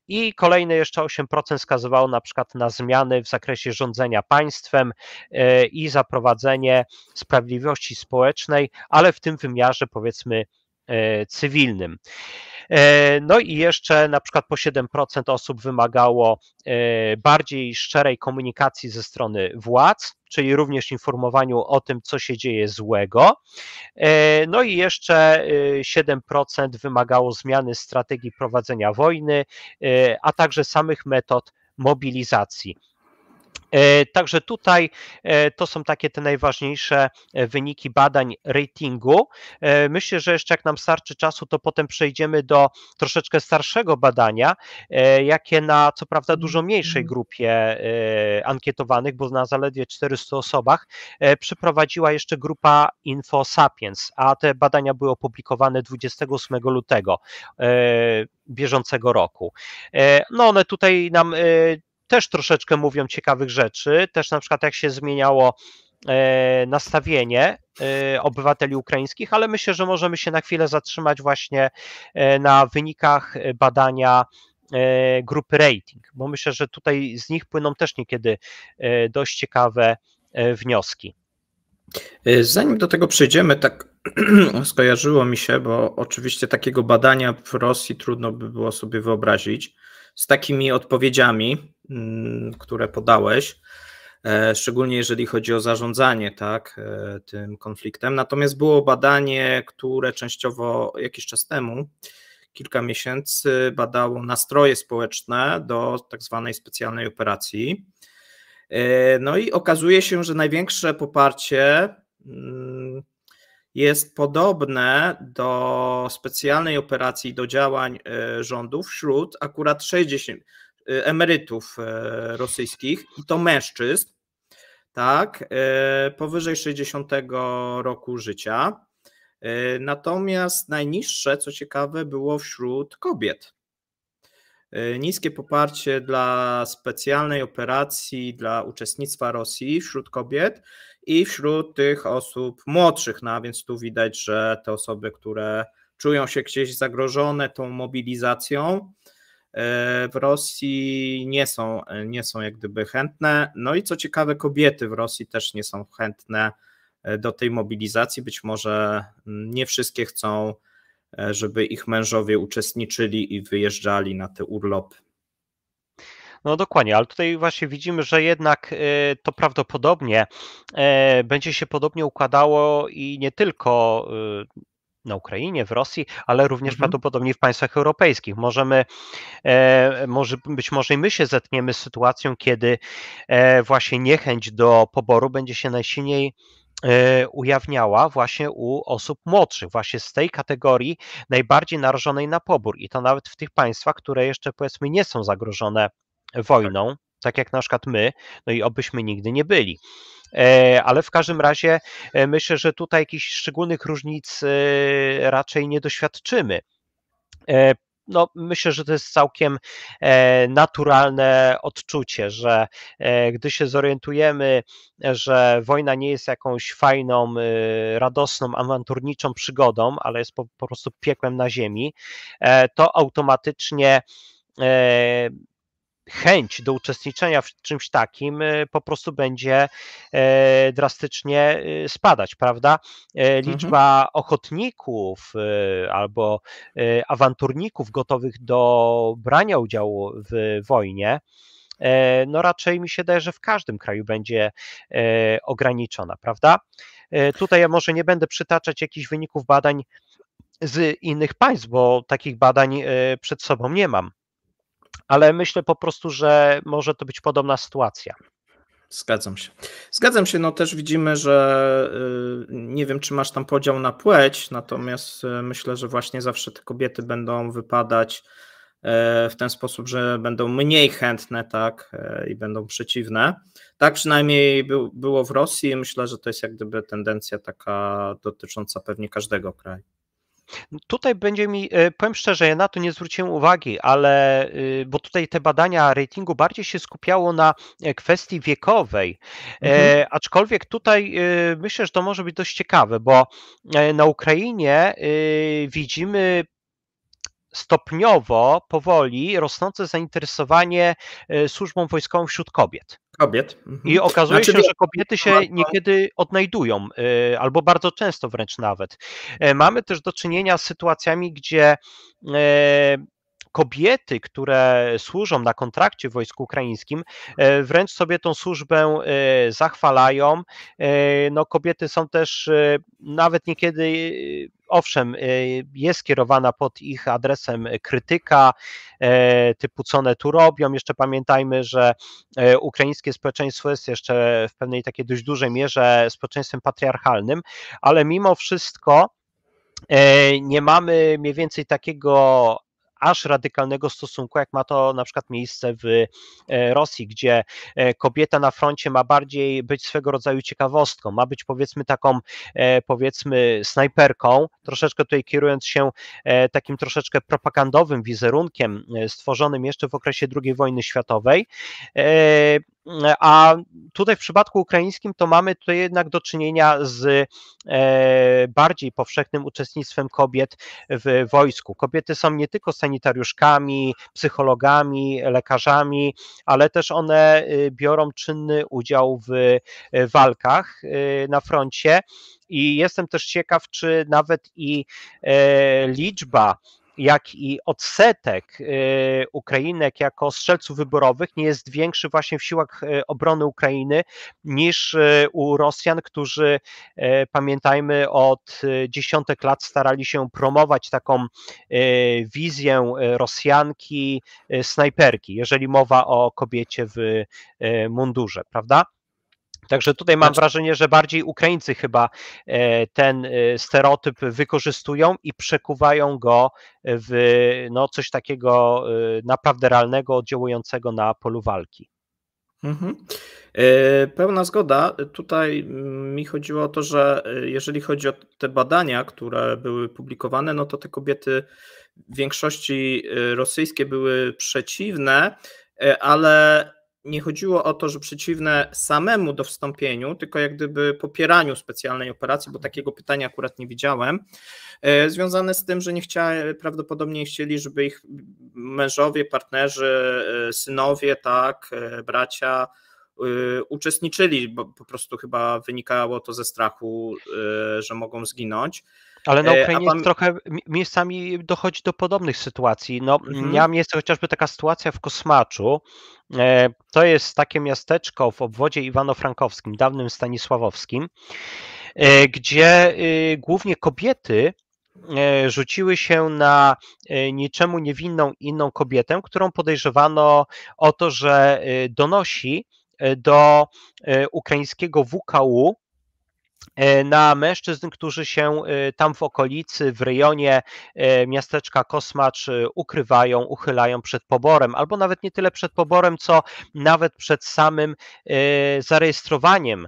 I kolejne jeszcze 8% wskazywało na przykład na zmiany w zakresie rządzenia państwem i zaprowadzenie sprawiedliwości społecznej, ale w tym wymiarze powiedzmy E, cywilnym. E, no i jeszcze na przykład po 7% osób wymagało e, bardziej szczerej komunikacji ze strony władz, czyli również informowaniu o tym, co się dzieje złego. No i jeszcze 7% wymagało zmiany strategii prowadzenia wojny, a także samych metod mobilizacji. E, także tutaj e, to są takie te najważniejsze e, wyniki badań ratingu. Myślę, że jeszcze jak nam starczy czasu, to potem przejdziemy do troszeczkę starszego badania, jakie na co prawda dużo mniejszej mhm. grupie ankietowanych, bo na zaledwie 400 osobach, przeprowadziła jeszcze grupa Info Sapiens, a te badania były opublikowane 28 lutego bieżącego roku. No one tutaj nam też troszeczkę mówią ciekawych rzeczy, też na przykład jak się zmieniało e, nastawienie e, obywateli ukraińskich, ale myślę, że możemy się na chwilę zatrzymać właśnie e, na wynikach badania grupy rating, bo myślę, że tutaj z nich płyną też niekiedy dość ciekawe wnioski. Zanim do tego przejdziemy, tak skojarzyło mi się, bo oczywiście takiego badania w Rosji trudno by było sobie wyobrazić, z takimi odpowiedziami Mm, które podałeś, e, szczególnie jeżeli chodzi o zarządzanie tak, e, tym konfliktem. Natomiast było badanie, które częściowo jakiś czas temu, kilka miesięcy, badało nastroje społeczne do tak zwanej specjalnej operacji. E, no i okazuje się, że największe poparcie mm, jest podobne do specjalnej operacji, do działań rządu wśród akurat 60, E, emerytów e, rosyjskich i to mężczyzn, tak, e, powyżej 60 roku życia. Natomiast najniższe, co ciekawe, było wśród kobiet. Niskie poparcie dla specjalnej operacji, dla uczestnictwa Rosji wśród kobiet i wśród tych osób młodszych, no a więc tu widać, że te osoby, które czują się gdzieś zagrożone tą mobilizacją, E, w Rosji nie są, nie są jak gdyby chętne. No i co ciekawe, kobiety w Rosji też nie są chętne e, do tej mobilizacji. Być może mm, nie wszystkie chcą, e, żeby ich mężowie uczestniczyli i wyjeżdżali na te urlop. No dokładnie, ale tutaj właśnie widzimy, że jednak to prawdopodobnie będzie się podobnie układało i nie tylko na Ukrainie, w Rosji, ale również mhm. prawdopodobnie w państwach europejskich. Możemy, e, może, być może i my się zetniemy z sytuacją, kiedy e, właśnie niechęć do poboru będzie się najsilniej e, ujawniała właśnie u osób młodszych, właśnie z tej kategorii najbardziej narażonej na pobór i to nawet w tych państwach, które jeszcze powiedzmy nie są zagrożone tak. wojną, tak jak na przykład my, no i obyśmy nigdy nie byli. E, ale w każdym razie e, myślę, że tutaj jakichś szczególnych różnic e, raczej nie doświadczymy no, myślę, że to jest całkiem naturalne odczucie, że gdy się zorientujemy, że wojna nie jest jakąś fajną, radosną, awanturniczą przygodą, ale jest po, po prostu piekłem na ziemi, to automatycznie chęć do uczestniczenia w czymś takim y, po prostu będzie e, drastycznie y, spadać, prawda? E, mhm. Liczba mhm. ochotników y, albo awanturników gotowych do brania udziału w wojnie e, no raczej mi się daje, że w każdym kraju będzie ograniczona, prawda? Tutaj ja może nie będę przytaczać jakichś wyników badań z innych państw, bo takich badań przed sobą nie mam ale myślę po prostu, że może to być podobna sytuacja. Zgadzam się. Zgadzam się, no też widzimy, że y, nie wiem, czy masz tam podział na płeć, natomiast y, myślę, że właśnie zawsze te kobiety będą wypadać y, w ten sposób, że będą mniej chętne, tak, i będą przeciwne. Tak przynajmniej było w Rosji myślę, że to jest jak gdyby tendencja taka dotycząca pewnie każdego kraju. No tutaj będzie mi, e, powiem szczerze, ja na to nie zwróciłem uwagi, ale y, bo tutaj te badania ratingu bardziej się skupiało na e, kwestii wiekowej. E, mhm. Aczkolwiek tutaj y, myślę, że to może być dość ciekawe, bo na Ukrainie y, widzimy stopniowo, powoli rosnące zainteresowanie służbą wojskową wśród kobiet. Kobiet. Mhm. I okazuje znaczy, się, że kobiety się niekiedy odnajdują, y, albo bardzo często wręcz nawet. E, mamy też do czynienia z sytuacjami, gdzie e, kobiety, które służą na kontrakcie w wojsku ukraińskim, e, wręcz sobie tą służbę zachwalają. No, kobiety są też nawet niekiedy owszem, e, jest kierowana pod ich adresem krytyka e, typu co one tu robią. Jeszcze pamiętajmy, że e, ukraińskie społeczeństwo jest jeszcze w pewnej takiej dość dużej mierze społeczeństwem patriarchalnym, ale mimo wszystko nie mamy mniej więcej takiego aż radykalnego stosunku, jak ma to na przykład miejsce w e, Rosji, gdzie e, kobieta na froncie ma bardziej być swego rodzaju ciekawostką, ma być powiedzmy taką, e, powiedzmy, snajperką, troszeczkę tutaj kierując się takim troszeczkę propagandowym wizerunkiem stworzonym jeszcze w okresie II wojny światowej. A tutaj w przypadku ukraińskim to mamy tutaj jednak do czynienia z e, bardziej powszechnym uczestnictwem kobiet w wojsku. Kobiety są nie tylko sanitariuszkami, psychologami, lekarzami, ale też one y, biorą czynny udział w e, walkach y, na froncie. I jestem też ciekaw, czy nawet i e, liczba jak i odsetek y, Ukrainek jako strzelców wyborowych nie jest większy właśnie w siłach y, obrony Ukrainy niż y, u Rosjan, którzy pamiętajmy od dziesiątek lat starali się promować taką wizję Rosjanki snajperki, jeżeli mowa o kobiecie w mundurze, prawda? Także tutaj mam znaczy- wrażenie, że bardziej Ukraińcy chyba e, ten e, stereotyp wykorzystują i przekuwają go w no, coś takiego e, naprawdę realnego, oddziałującego na polu walki. Mhm. Pełna zgoda. Tutaj mm, mi chodziło o to, że jeżeli chodzi o te badania, które były publikowane, no to te kobiety w większości rosyjskie były przeciwne, ale nie chodziło o to, że przeciwne samemu do wstąpieniu, tylko jak gdyby popieraniu specjalnej operacji, bo takiego pytania akurat nie widziałem, e, związane z tym, że nie chciały, prawdopodobnie chcieli, żeby ich mężowie, partnerzy, e, synowie, tak, e, bracia uczestniczyli, bo po prostu chyba wynikało to ze strachu, że mogą zginąć. Ale na e, Ukrainie pan... trochę miejscami dochodzi do podobnych sytuacji. No, mhm. Miała miejsce chociażby taka sytuacja w Kosmaczu. E, to jest takie miasteczko w obwodzie iwano-frankowskim, dawnym stanisławowskim, e, gdzie y, głównie kobiety rzuciły się na niczemu niewinną inną kobietę, którą podejrzewano o to, że y, donosi do ukraińskiego WKU E, na mężczyzn, którzy się e, tam w okolicy, w rejonie e, miasteczka Kosmacz ukrywają, uchylają przed poborem, albo nawet nie tyle przed poborem, co nawet przed samym zarejestrowaniem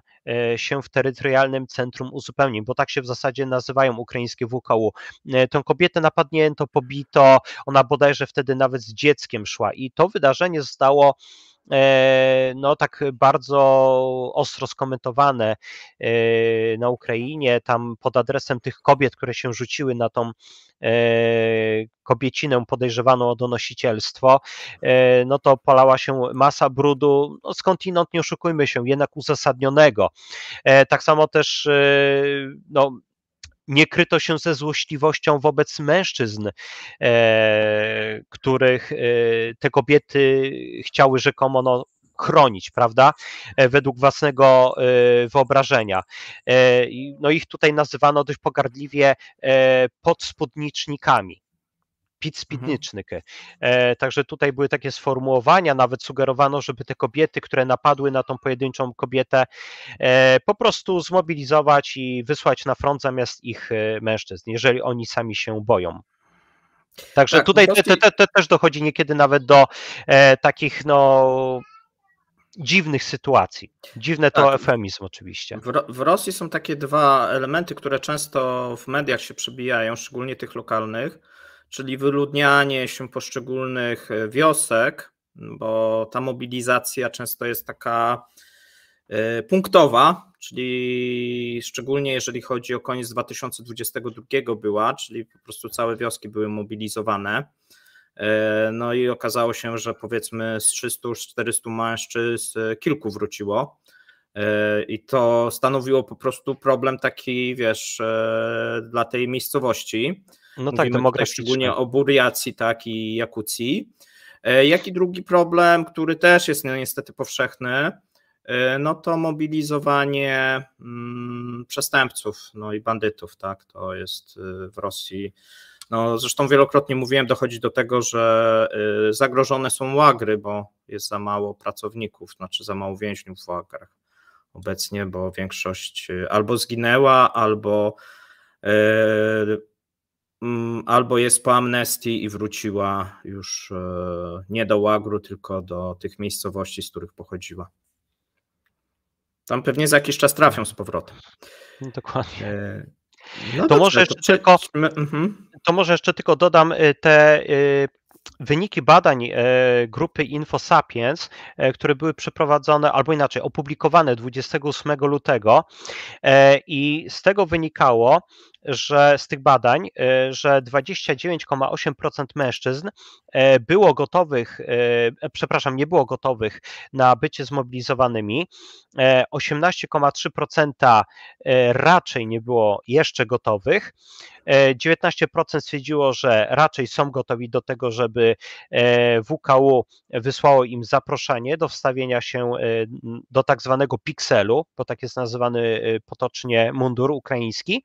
się w terytorialnym centrum uzupełnień, bo tak się w zasadzie nazywają ukraińskie WKU. Tę kobietę napadnięto, pobito, ona bodajże wtedy nawet z dzieckiem szła i to wydarzenie zostało E, no tak bardzo ostro skomentowane e, na Ukrainie, tam pod adresem tych kobiet, które się rzuciły na tą e, kobiecinę podejrzewaną o donosicielstwo, no to polała się masa brudu, no skądinąd nie oszukujmy się, jednak uzasadnionego. Tak samo też no, nie kryto się ze złośliwością wobec mężczyzn, e, których e, te kobiety chciały rzekomo no, chronić, prawda? E, według własnego wyobrażenia. No ich tutaj nazywano dość pogardliwie podspódnicznikami pit mhm. spitnicznykę. E, także tutaj były takie sformułowania, nawet sugerowano, żeby te kobiety, które napadły na tą pojedynczą kobietę, e, po prostu zmobilizować i wysłać na front zamiast ich e, mężczyzn, jeżeli oni sami się boją. Także tak, tutaj te, te, te, też dochodzi niekiedy nawet do e, takich no, dziwnych sytuacji. Dziwne to tak. oczywiście. W, w, Rosji są takie dwa elementy, które często w mediach się przebijają, szczególnie tych lokalnych czyli wyludnianie się poszczególnych e, wiosek, bo ta mobilizacja często jest taka e, punktowa, czyli szczególnie jeżeli chodzi o koniec 2022 była, czyli po prostu całe wioski były mobilizowane. E, no i okazało się, że powiedzmy z 300-400 mężczyzn kilku wróciło. I to stanowiło po prostu problem taki, wiesz, dla tej miejscowości. No tak, demograficzny. Szczególnie o Buriacji tak, i Jakucji. E, jaki drugi problem, który też jest no, niestety powszechny, e, no to mobilizowanie mm, przestępców no i bandytów, tak, to jest e, w Rosji. No, zresztą wielokrotnie mówiłem, dochodzi do tego, że zagrożone są łagry, bo jest za mało pracowników, znaczy za mało więźniów w łagrach obecnie, bo większość albo zginęła, albo Mm, albo jest po amnestii i wróciła już e, nie do łagru, tylko do tych miejscowości, z których pochodziła. Tam pewnie za jakiś czas trafią z powrotem. No, dokładnie. E, no to, dobrze, może jeszcze to... tylko, mhm. to może jeszcze tylko dodam e, te wyniki badań grupy InfoSapiens, które były przeprowadzone, albo inaczej, opublikowane 28 lutego i z tego wynikało, że z tych badań, e, że 29,8% mężczyzn e, było gotowych, e, przepraszam, nie było gotowych na bycie zmobilizowanymi, 18,3% raczej nie było jeszcze gotowych, 19% stwierdziło, że raczej są gotowi do tego, żeby WKU wysłało im zaproszenie do wstawienia się do tak zwanego pikselu, bo tak jest nazywany potocznie mundur ukraiński.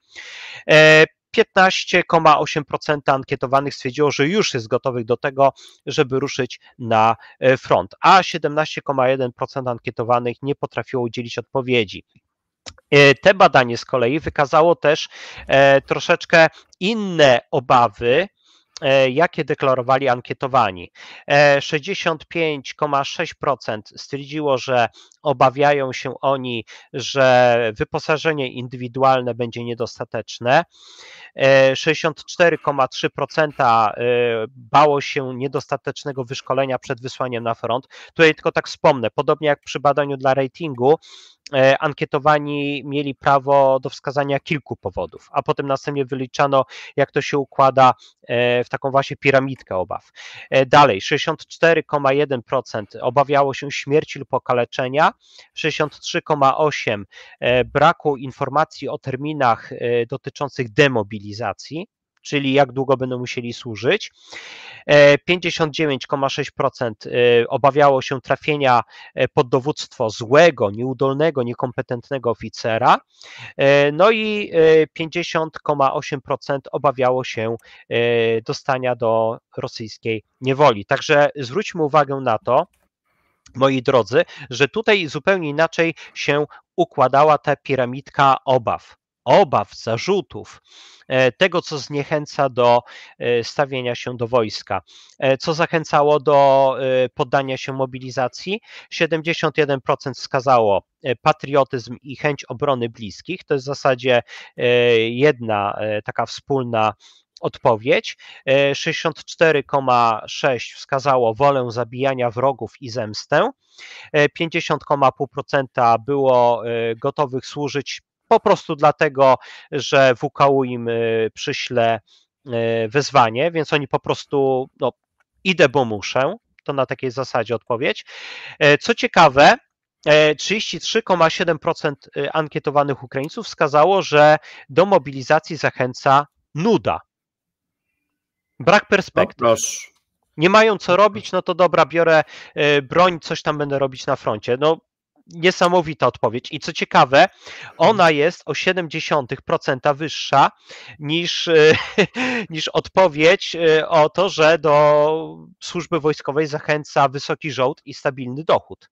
15,8% e, ankietowanych stwierdziło, że już jest gotowych do tego, żeby ruszyć na e, front, a 17,1% ankietowanych nie potrafiło udzielić odpowiedzi. E, te badanie z kolei wykazało też troszeczkę inne obawy, E, jakie deklarowali ankietowani. 65,6% e, stwierdziło, że obawiają się oni, że wyposażenie indywidualne będzie niedostateczne. 64,3% e, bało się niedostatecznego wyszkolenia przed wysłaniem na front. Tutaj tylko tak wspomnę, podobnie jak przy badaniu dla ratingu, E, ankietowani mieli prawo do wskazania kilku powodów, a potem następnie wyliczano, jak to się układa e, w taką właśnie piramidkę obaw. E, dalej, 64,1% obawiało się śmierci lub okaleczenia, 63,8% braku informacji o terminach dotyczących demobilizacji, czyli jak długo będą musieli służyć. 59,6% e, e, obawiało się trafienia e, pod dowództwo złego, nieudolnego, niekompetentnego oficera. No i 50,8% obawiało się dostania do rosyjskiej niewoli. Także zwróćmy uwagę na to, moi drodzy, że tutaj zupełnie inaczej się układała ta piramidka obaw obaw, zarzutów, e, tego, co zniechęca do e, stawienia się do wojska, e, co zachęcało do poddania się mobilizacji. 71% wskazało patriotyzm i chęć obrony bliskich. To jest w zasadzie jedna taka wspólna odpowiedź. 64,6 wskazało wolę zabijania wrogów i zemstę. 50,5% było gotowych służyć po prostu dlatego, że WKU im y, przyśle y, wezwanie, więc oni po prostu no, idę, bo muszę. To na takiej zasadzie odpowiedź. E, co ciekawe, 33,7% e, y, ankietowanych Ukraińców wskazało, że do mobilizacji zachęca nuda. Brak perspektyw. No, nie mają co no, robić, no to dobra, biorę broń, coś tam będę robić na froncie. No niesamowita odpowiedź. I co ciekawe, ona jest o 0,7% wyższa niż, e, niż odpowiedź e, o to, że do służby wojskowej zachęca wysoki żołd i stabilny dochód.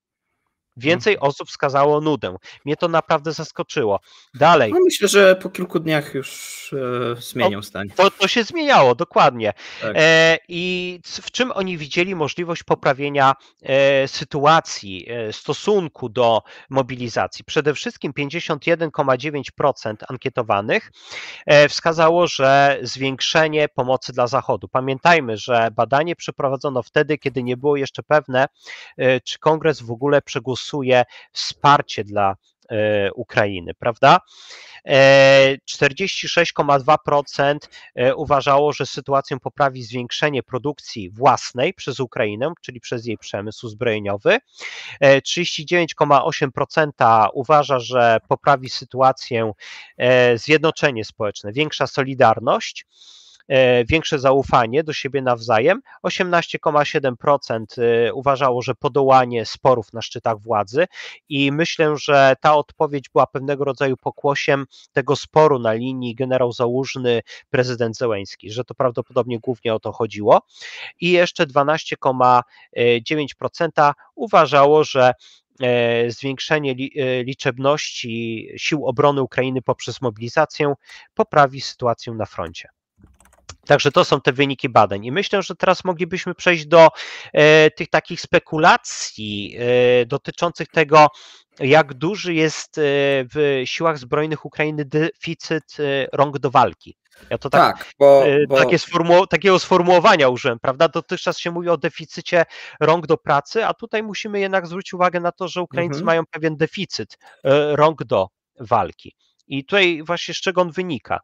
Mhm. Więcej osób skazało nudę. Mnie to naprawdę zaskoczyło. Dalej. No myślę, że po kilku dniach już e, zmienią no, stanie. To, to się zmieniało, dokładnie. Tak. E, I w czym oni widzieli możliwość poprawienia e, sytuacji, e, stosunku do mobilizacji? Przede wszystkim 51,9% ankietowanych e, wskazało, że zwiększenie pomocy dla Zachodu. Pamiętajmy, że badanie przeprowadzono wtedy, kiedy nie było jeszcze pewne, e, czy kongres w ogóle przegłosował finansuje wsparcie dla e, Ukrainy, prawda? 46,2% e, e, uważało, że sytuację poprawi zwiększenie produkcji własnej przez Ukrainę, czyli przez jej przemysł zbrojeniowy. 39,8% uważa, że poprawi sytuację zjednoczenie społeczne, większa solidarność. E, większe zaufanie do siebie nawzajem. 18,7% e, uważało, że podołanie sporów na szczytach władzy i myślę, że ta odpowiedź była pewnego rodzaju pokłosiem tego sporu na linii generał Załużny, prezydent Zełęński, że to prawdopodobnie głównie o to chodziło. I jeszcze 12,9% uważało, że e, zwiększenie liczebności sił obrony Ukrainy poprzez mobilizację poprawi sytuację na froncie. Także to są te wyniki badań. I myślę, że teraz moglibyśmy przejść do e, tych takich spekulacji e, dotyczących tego, jak duży jest e, w siłach zbrojnych Ukrainy deficyt rąk do walki. Ja to tak, tak bo, bo... Takie sformuł takiego sformułowania użyłem, prawda? Dotychczas się mówi o deficycie rąk do pracy, a tutaj musimy jednak zwrócić uwagę na to, że Ukraińcy mhm. mają pewien deficyt rąk do walki. I tutaj właśnie z czego on wynika?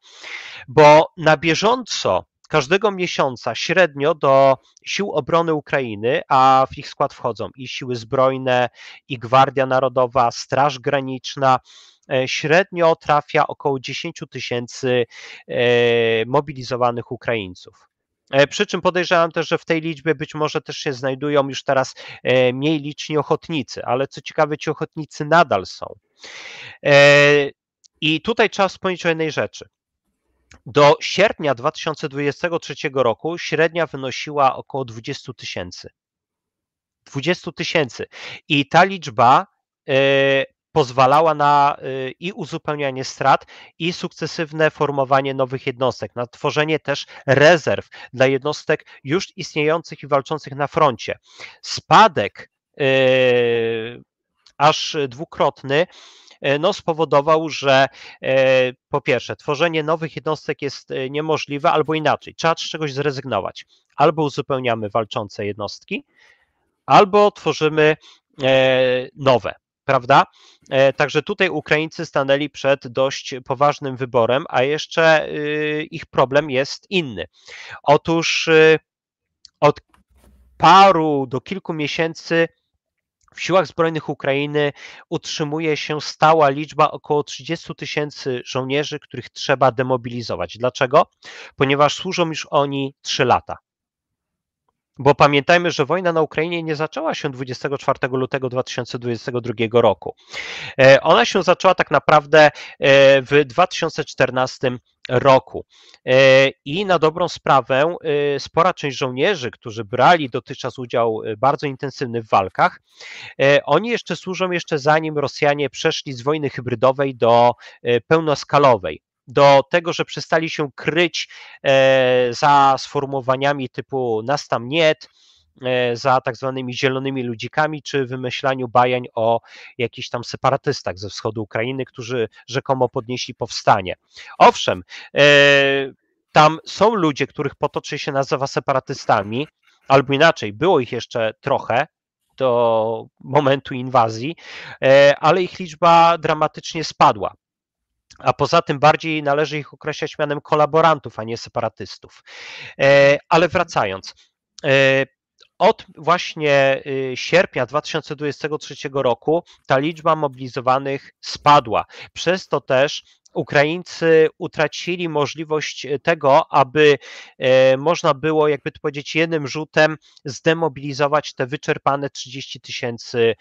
Bo na bieżąco każdego miesiąca średnio do sił obrony Ukrainy, a w ich skład wchodzą i siły zbrojne, i Gwardia Narodowa, Straż Graniczna, e, średnio trafia około 10 tysięcy e, mobilizowanych Ukraińców. E, przy czym podejrzewam też, że w tej liczbie być może też się znajdują już teraz mniej liczni ochotnicy, ale co ciekawe, ci ochotnicy nadal są. I tutaj trzeba wspomnieć o jednej rzeczy do sierpnia 2023 roku średnia wynosiła około 20 tysięcy. 20 tysięcy. I ta liczba e, pozwalała na e, i uzupełnianie strat, i sukcesywne formowanie nowych jednostek, na tworzenie też rezerw dla jednostek już istniejących i walczących na froncie. Spadek e, aż dwukrotny, e, no, spowodował, że e, po pierwsze, tworzenie nowych jednostek jest e, niemożliwe, albo inaczej, trzeba z czegoś zrezygnować. Albo uzupełniamy walczące jednostki, albo tworzymy nowe, prawda? Także tutaj Ukraińcy stanęli przed dość poważnym wyborem, a jeszcze y, ich problem jest inny. Otóż y, od paru do kilku miesięcy w siłach zbrojnych Ukrainy utrzymuje się stała liczba około 30 tysięcy żołnierzy, których trzeba demobilizować. Dlaczego? Ponieważ służą już oni 3 lata. Bo pamiętajmy, że wojna na Ukrainie nie zaczęła się 24 lutego 2022 roku. E, ona się zaczęła tak naprawdę e, w 2014 roku roku. E, I na dobrą sprawę e, spora część żołnierzy, którzy brali dotychczas udział e, bardzo intensywny w walkach, oni jeszcze służą jeszcze zanim Rosjanie przeszli z wojny hybrydowej do pełnoskalowej do tego, że przestali się kryć za sformułowaniami typu nas tam E, za tak zwanymi zielonymi ludzikami, czy wymyślaniu bajań o jakichś tam separatystach ze wschodu Ukrainy, którzy rzekomo podnieśli powstanie. Owszem, e, tam są ludzie, których potoczy się nazywa separatystami, albo inaczej, było ich jeszcze trochę, do momentu inwazji, e, ale ich liczba dramatycznie spadła. A poza tym bardziej należy ich określać mianem kolaborantów, a nie separatystów. Ale wracając, od właśnie y, sierpnia 2023 roku ta liczba mobilizowanych spadła. Przez to też Ukraińcy utracili możliwość y, tego, aby y, można było, jakby to powiedzieć, jednym rzutem zdemobilizować te wyczerpane 30 tysięcy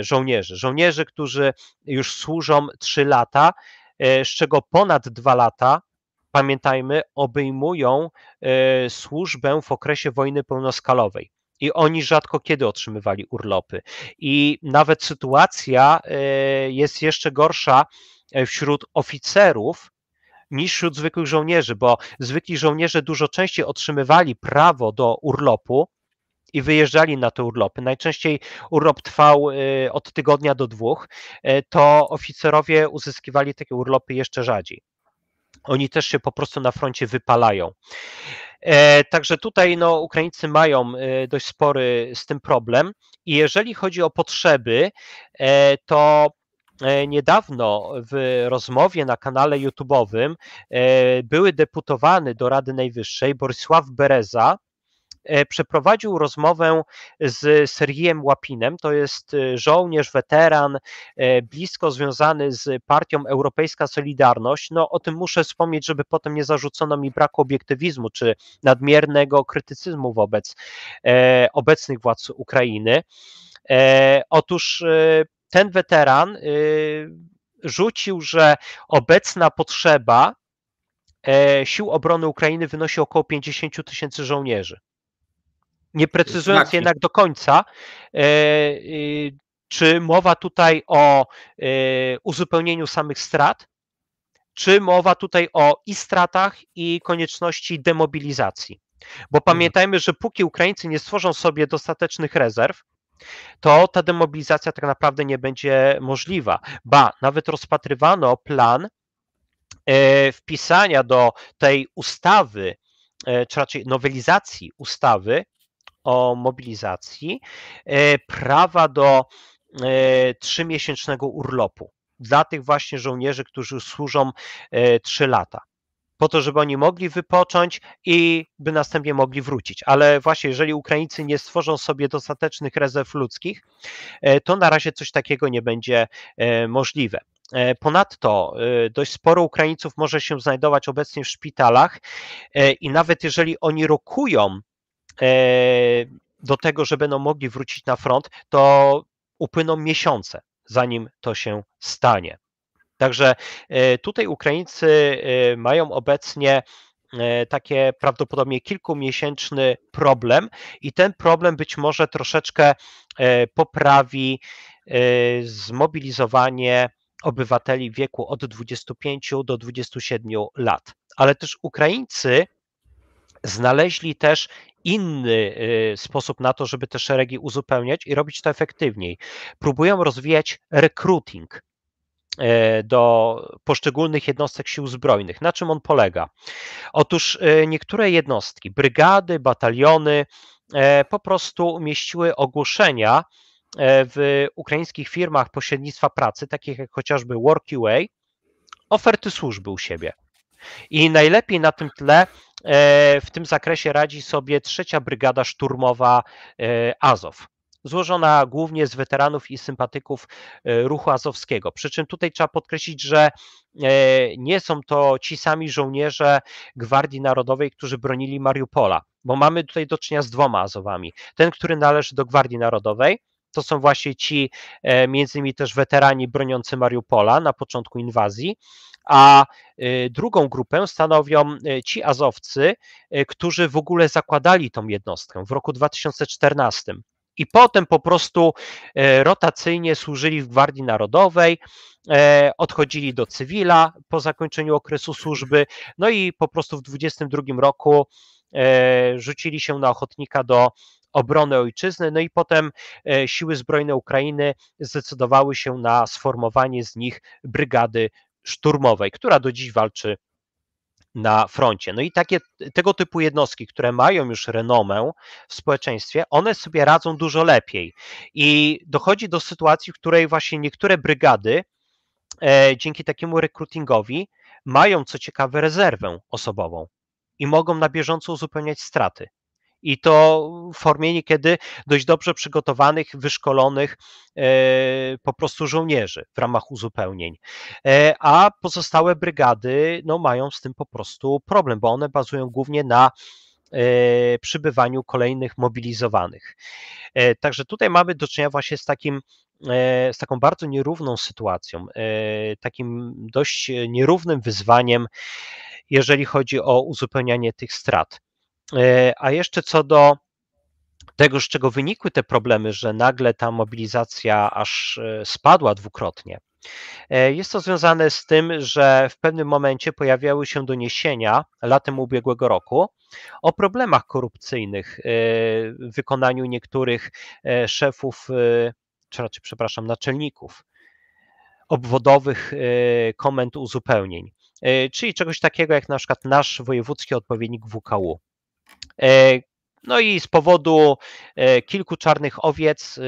żołnierzy. Żołnierzy, którzy już służą 3 lata, z czego ponad 2 lata pamiętajmy, obejmują e, służbę w okresie wojny pełnoskalowej i oni rzadko kiedy otrzymywali urlopy. I nawet sytuacja e, jest jeszcze gorsza e, wśród oficerów niż wśród zwykłych żołnierzy, bo zwykli żołnierze dużo częściej otrzymywali prawo do urlopu. I wyjeżdżali na te urlopy. Najczęściej urlop trwał od tygodnia do dwóch, to oficerowie uzyskiwali takie urlopy jeszcze rzadziej oni też się po prostu na froncie wypalają. E, także tutaj no, Ukraińcy mają e, dość spory z tym problem. I jeżeli chodzi o potrzeby, e, to niedawno w rozmowie na kanale YouTube'owym były deputowany do Rady Najwyższej Borisław Bereza, E, przeprowadził rozmowę z Sergiejem Łapinem, to jest e, żołnierz, weteran, e, blisko związany z partią Europejska Solidarność. No o tym muszę wspomnieć, żeby potem nie zarzucono mi braku obiektywizmu czy nadmiernego krytycyzmu wobec obecnych władz Ukrainy. Otóż ten weteran rzucił, że obecna potrzeba sił obrony Ukrainy wynosi około 50 tysięcy żołnierzy nie precyzując jednak do końca, e, e, czy mowa tutaj o e, uzupełnieniu samych strat, czy mowa tutaj o i stratach, i konieczności demobilizacji. Bo mhm. pamiętajmy, że póki Ukraińcy nie stworzą sobie dostatecznych rezerw, to ta demobilizacja tak naprawdę nie będzie możliwa. Ba, nawet rozpatrywano plan wpisania do tej ustawy, czy raczej nowelizacji ustawy o mobilizacji e, prawa do e, trzymiesięcznego urlopu dla tych właśnie żołnierzy, którzy służą e, trzy lata po to, żeby oni mogli wypocząć i by następnie mogli wrócić. Ale właśnie, jeżeli Ukraińcy nie stworzą sobie dostatecznych rezerw ludzkich, to na razie coś takiego nie będzie możliwe. Ponadto dość sporo Ukraińców może się znajdować obecnie w szpitalach i nawet jeżeli oni rokują E, do tego, że będą mogli wrócić na front, to upłyną miesiące, zanim to się stanie. Także e, tutaj Ukraińcy e, mają obecnie takie prawdopodobnie kilkumiesięczny problem i ten problem być może troszeczkę poprawi zmobilizowanie obywateli w wieku od 25 do 27 lat. Ale też Ukraińcy znaleźli też inny y, sposób na to, żeby te szeregi uzupełniać i robić to efektywniej. Próbują rozwijać recruiting e, do poszczególnych jednostek sił zbrojnych. Na czym on polega? Otóż e, niektóre jednostki, brygady, bataliony e, po prostu umieściły ogłoszenia w ukraińskich firmach pośrednictwa pracy, takich jak chociażby WorkUA, oferty służby u siebie. I najlepiej na tym tle E, w tym zakresie radzi sobie trzecia brygada szturmowa e, Azow złożona głównie z weteranów i sympatyków e, ruchu azowskiego. Przy czym tutaj trzeba podkreślić, że nie są to ci sami żołnierze Gwardii Narodowej, którzy bronili Mariupola, bo mamy tutaj do czynienia z dwoma Azowami. Ten, który należy do Gwardii Narodowej, to są właśnie ci, między innymi też weterani broniący Mariupola na początku inwazji, a y, drugą grupę stanowią y, ci Azowcy, y, którzy w ogóle zakładali tą jednostkę w roku 2014 i potem po prostu rotacyjnie służyli w Gwardii Narodowej, odchodzili do cywila po zakończeniu okresu służby, no i po prostu w 2022 roku rzucili się na ochotnika do obrony ojczyzny, no i potem siły zbrojne Ukrainy zdecydowały się na sformowanie z nich brygady szturmowej, która do dziś walczy na froncie. No i takie tego typu jednostki, które mają już renomę w społeczeństwie, one sobie radzą dużo lepiej. I dochodzi do sytuacji, w której właśnie niektóre brygady e, dzięki takiemu rekrutingowi mają co ciekawe rezerwę osobową i mogą na bieżąco uzupełniać straty i to w formie niekiedy dość dobrze przygotowanych, wyszkolonych e, po prostu żołnierzy w ramach uzupełnień. E, a pozostałe brygady no, mają z tym po prostu problem, bo one bazują głównie na e, przybywaniu kolejnych mobilizowanych. Także tutaj mamy do czynienia właśnie z takim z taką bardzo nierówną sytuacją, takim dość nierównym wyzwaniem, jeżeli chodzi o uzupełnianie tych strat. E, a jeszcze co do tego, z czego wynikły te problemy, że nagle ta mobilizacja aż e, spadła dwukrotnie. E, jest to związane z tym, że w pewnym momencie pojawiały się doniesienia latem ubiegłego roku o problemach korupcyjnych w wykonaniu niektórych szefów, czy raczej, przepraszam, naczelników obwodowych komend uzupełnień, czyli czegoś takiego jak na przykład nasz wojewódzki odpowiednik WKU. E, no i z powodu e, kilku czarnych owiec e,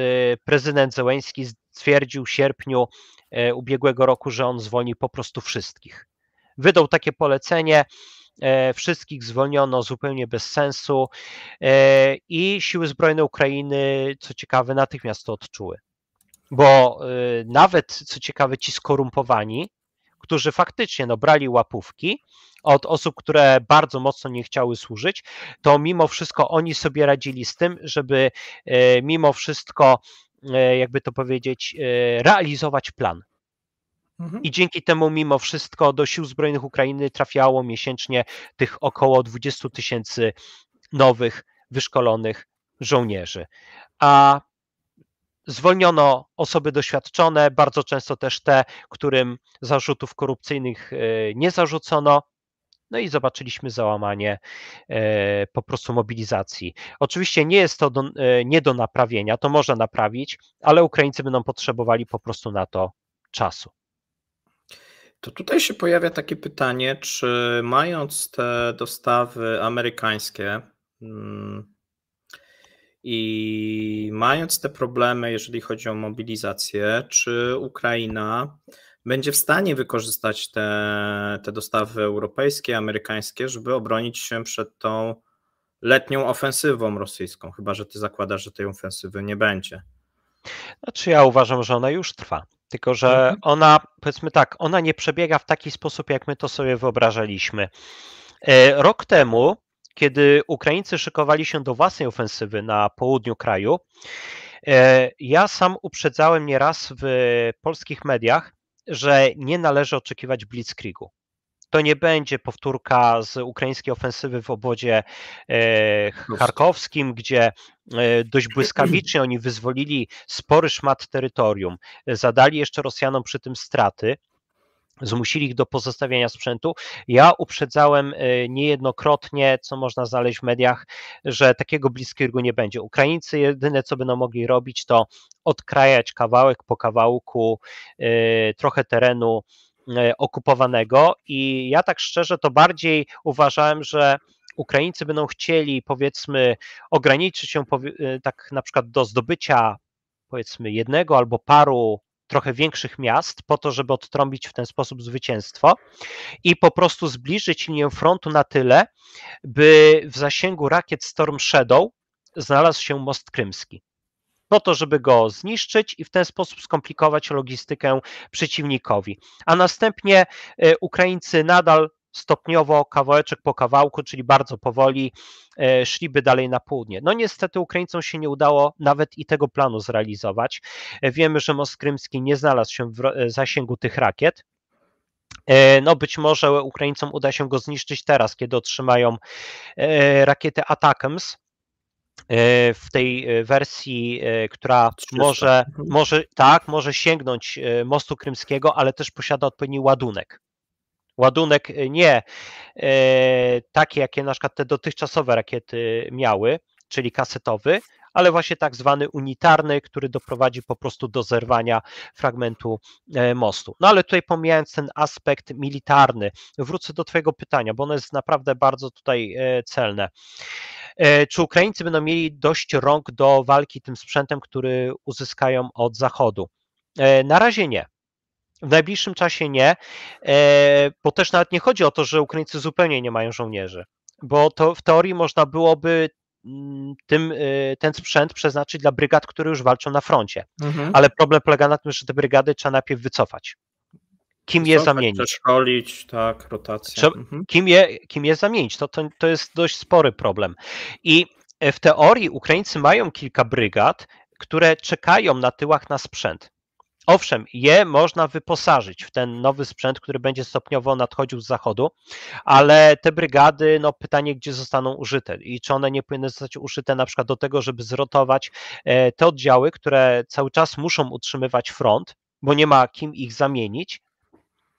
prezydent Zełęński stwierdził w sierpniu ubiegłego roku, że on zwolni po prostu wszystkich. Wydał takie polecenie, wszystkich zwolniono zupełnie bez sensu i siły zbrojne Ukrainy, co ciekawe, natychmiast to odczuły. Bo nawet, co ciekawe, ci skorumpowani którzy faktycznie no, brali łapówki od osób, które bardzo mocno nie chciały służyć, to mimo wszystko oni sobie radzili z tym, żeby e, mimo wszystko, e, jakby to powiedzieć, e, realizować plan. Mhm. I dzięki temu, mimo wszystko, do sił zbrojnych Ukrainy trafiało miesięcznie tych około 20 tysięcy nowych, wyszkolonych żołnierzy. A Zwolniono osoby doświadczone, bardzo często też te, którym zarzutów korupcyjnych e, nie zarzucono. No i zobaczyliśmy załamanie e, po prostu mobilizacji. Oczywiście nie jest to do, e, nie do naprawienia, to można naprawić, ale Ukraińcy będą potrzebowali po prostu na to czasu. To tutaj się pojawia takie pytanie, czy mając te dostawy amerykańskie, mm, i mając te problemy, jeżeli chodzi o mobilizację, czy Ukraina będzie w stanie wykorzystać te, te dostawy europejskie, amerykańskie, żeby obronić się przed tą letnią ofensywą rosyjską, chyba że ty zakładasz, że tej ofensywy nie będzie. Znaczy ja uważam, że ona już trwa. Tylko, że mhm. ona, powiedzmy tak, ona nie przebiega w taki sposób, jak my to sobie wyobrażaliśmy. E, rok temu kiedy Ukraińcy szykowali się do własnej ofensywy na południu kraju, e, ja sam uprzedzałem nieraz w polskich mediach, że nie należy oczekiwać blitzkriegu. To nie będzie powtórka z ukraińskiej ofensywy w obwodzie e, charkowskim, gdzie e, dość błyskawicznie oni wyzwolili spory szmat terytorium, zadali jeszcze Rosjanom przy tym straty zmusili ich do pozostawienia sprzętu. Ja uprzedzałem y, niejednokrotnie, co można znaleźć w mediach, że takiego bliskiego nie będzie. Ukraińcy jedyne, co będą mogli robić, to odkrajać kawałek po kawałku y, trochę terenu y, okupowanego i ja tak szczerze to bardziej uważałem, że Ukraińcy będą chcieli powiedzmy ograniczyć się tak na przykład do zdobycia powiedzmy jednego albo paru trochę większych miast, po to, żeby odtrąbić w ten sposób zwycięstwo i po prostu zbliżyć linię frontu na tyle, by w zasięgu rakiet Storm Shadow znalazł się most krymski po to, żeby go zniszczyć i w ten sposób skomplikować logistykę przeciwnikowi. A następnie y, Ukraińcy nadal stopniowo, kawałeczek po kawałku, czyli bardzo powoli, e, szliby dalej na południe. No niestety Ukraińcom się nie udało nawet i tego planu zrealizować. E, wiemy, że Most Krymski nie znalazł się w e, zasięgu tych rakiet, no być może Ukraińcom uda się go zniszczyć teraz, kiedy otrzymają rakietę Atakams w tej wersji, która może, może, tak, może sięgnąć Mostu Krymskiego, ale też posiada odpowiedni ładunek ładunek e, nie e, taki, jakie na przykład te dotychczasowe rakiety miały, czyli kasetowy, ale właśnie tak zwany unitarny, który doprowadzi po prostu do zerwania fragmentu e, mostu. No ale tutaj pomijając ten aspekt militarny, wrócę do Twojego pytania, bo ono jest naprawdę bardzo tutaj celne. Czy Ukraińcy będą mieli dość rąk do walki tym sprzętem, który uzyskają od Zachodu? Na razie nie. W najbliższym czasie nie, e, bo też nawet nie chodzi o to, że Ukraińcy zupełnie nie mają żołnierzy, bo to w teorii można byłoby mm, tym, e, ten sprzęt przeznaczyć dla brygad, które już walczą na froncie. Mhm. Ale problem polega na tym, że te brygady trzeba najpierw wycofać. Kim je zamienić? Przeszkolić, tak, rotacja. mhm. kim, je, kim je zamienić? To, to, to jest dość spory problem. I e, w teorii Ukraińcy mają kilka brygad, które czekają na tyłach na sprzęt. Owszem, je można wyposażyć w ten nowy sprzęt, który będzie stopniowo nadchodził z zachodu, ale te brygady, no pytanie, gdzie zostaną użyte i czy one nie powinny zostać użyte na przykład do tego, żeby zrotować e, te oddziały, które cały czas muszą utrzymywać front, bo nie ma kim ich zamienić,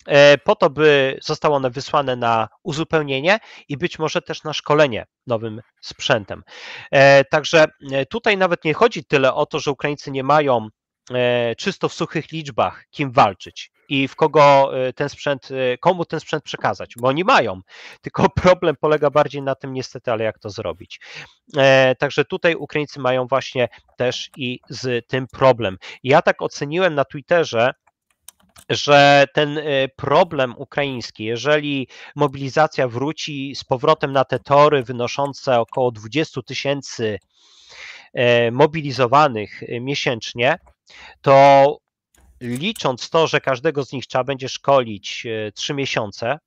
e, po to, by zostały one wysłane na uzupełnienie i być może też na szkolenie nowym sprzętem. E, także tutaj nawet nie chodzi tyle o to, że Ukraińcy nie mają E, czysto w suchych liczbach, kim walczyć i w kogo e, ten sprzęt, e, komu ten sprzęt przekazać, bo oni mają. Tylko problem polega bardziej na tym, niestety, ale jak to zrobić. Także tutaj Ukraińcy mają właśnie też i z tym problem. Ja tak oceniłem na Twitterze, że ten problem ukraiński, jeżeli mobilizacja wróci z powrotem na te tory wynoszące około 20 tysięcy mobilizowanych miesięcznie, to licząc to, że każdego z nich trzeba będzie szkolić 3 e, miesiące,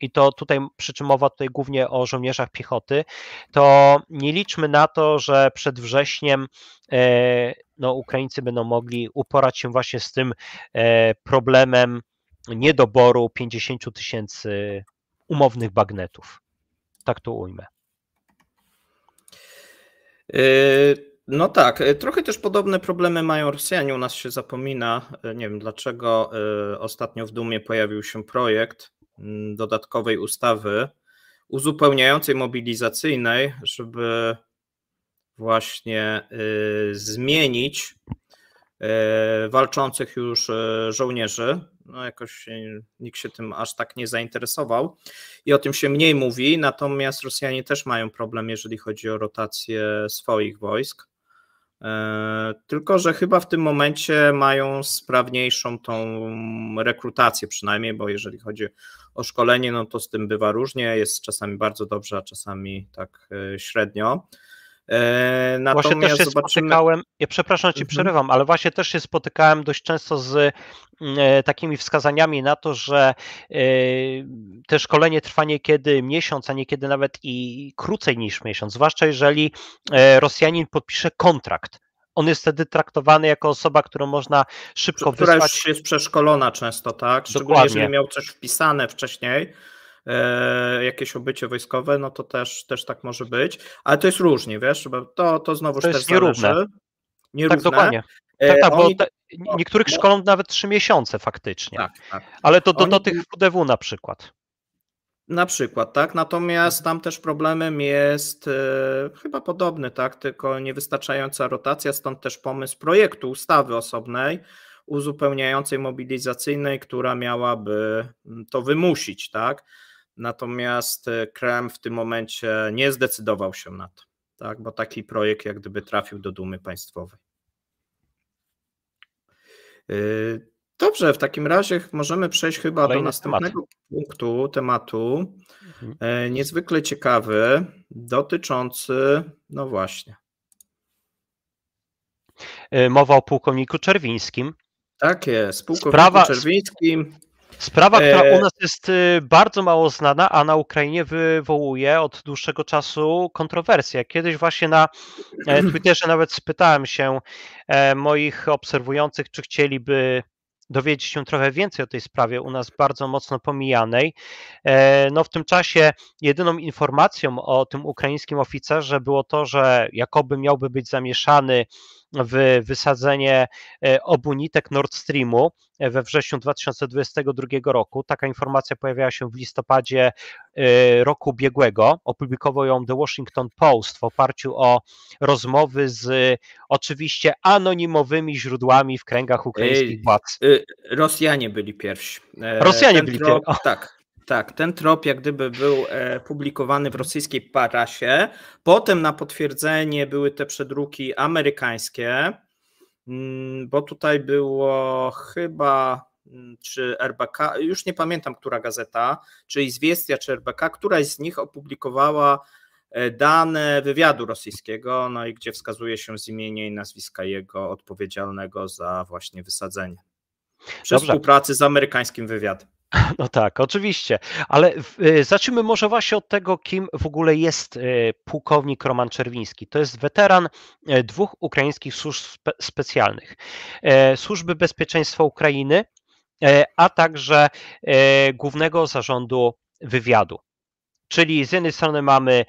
i to tutaj, przy czym mowa tutaj głównie o żołnierzach piechoty, to nie liczmy na to, że przed wrześniem e, no, Ukraińcy będą mogli uporać się właśnie z tym e, problemem niedoboru 50 tysięcy umownych bagnetów. Tak to ujmę. No tak, e, trochę też podobne problemy mają Rosjanie. U nas się zapomina, e, nie wiem dlaczego e, ostatnio w Dumie pojawił się projekt mm, dodatkowej ustawy uzupełniającej mobilizacyjnej, żeby właśnie zmienić walczących już żołnierzy. No jakoś nikt się tym aż tak nie zainteresował i o tym się mniej mówi, natomiast Rosjanie też mają problem, jeżeli chodzi o rotację swoich wojsk. E, tylko, że chyba w tym momencie mają sprawniejszą tą rekrutację, przynajmniej, bo jeżeli chodzi o szkolenie, no to z tym bywa różnie. Jest czasami bardzo dobrze, a czasami tak e, średnio. Natomiast e, właśnie też się zobaczymy... spotykałem, ja przepraszam, ci mhm. przerywam, ale właśnie też się spotykałem dość często z mm, e, takimi wskazaniami na to, że e, te szkolenie trwa niekiedy miesiąc, a niekiedy nawet i krócej niż miesiąc, zwłaszcza jeżeli Rosjanin podpisze kontrakt on jest wtedy traktowany jako osoba, którą można szybko Która wysłać. Która już jest przeszkolona często, tak? Szczególnie Dokładnie. jeżeli miał coś wpisane wcześniej, E, jakieś obycie wojskowe, no to też, też tak może być, ale to jest różnie, wiesz, bo to, to znowu to jest nierówne. Zależy. nierówne. Tak, dokładnie. E, tak, tak, bo Oni... te, no, niektórych no. szkolą nawet trzy miesiące faktycznie. Tak, tak. Ale to do, Oni... do tych WDW na przykład. Na przykład, tak. Natomiast tam też problemem jest e, chyba podobny, tak, tylko niewystarczająca rotacja, stąd też pomysł projektu ustawy osobnej uzupełniającej mobilizacyjnej, która miałaby mm, to wymusić, tak. Natomiast e, Krem w tym momencie nie zdecydował się na to, tak? bo taki projekt jak gdyby trafił do Dumy Państwowej. E, dobrze, w takim razie możemy przejść chyba Kolejny do następnego temat. punktu, tematu. Mhm. E, niezwykle ciekawy, dotyczący, no właśnie. Mowa o pułkowniku Czerwińskim. Tak jest, pułkowniku Sprawa... Czerwińskim. Sprawa, która u e, nas jest y, bardzo mało znana, a na Ukrainie wywołuje od dłuższego czasu kontrowersje. Kiedyś właśnie na e, Twitterze nawet spytałem się e, moich obserwujących, czy chcieliby dowiedzieć się trochę więcej o tej sprawie, u nas bardzo mocno pomijanej. No w tym czasie jedyną informacją o tym ukraińskim oficerze było to, że jakoby miałby być zamieszany w wysadzenie e, obu nitek Nord Streamu e, we wrześniu 2022 roku. Taka informacja pojawiała się w listopadzie e, roku ubiegłego. Opublikował ją The Washington Post w oparciu o rozmowy z oczywiście anonimowymi źródłami w kręgach ukraińskich władz. Y, Rosjanie byli pierwsi. Rosjanie Ten byli pierwsi. Tak, tak, ten trop jak gdyby był e, publikowany w rosyjskiej parasie, potem na potwierdzenie były te przedruki amerykańskie, mm, bo tutaj było chyba mm, czy RBK, już nie pamiętam, która gazeta, czy Izwiestia, czy RBK, któraś z nich opublikowała e, dane wywiadu rosyjskiego, no i gdzie wskazuje się z imienia i nazwiska jego odpowiedzialnego za właśnie wysadzenie. Przy Dobrze. współpracy z amerykańskim wywiadem. No tak, oczywiście, ale y, zacznijmy może właśnie od tego, kim w ogóle jest y, pułkownik Roman Czerwiński. To jest weteran y, dwóch ukraińskich służb specjalnych. Służby Bezpieczeństwa Ukrainy, a także Głównego Zarządu Wywiadu. Czyli z jednej strony mamy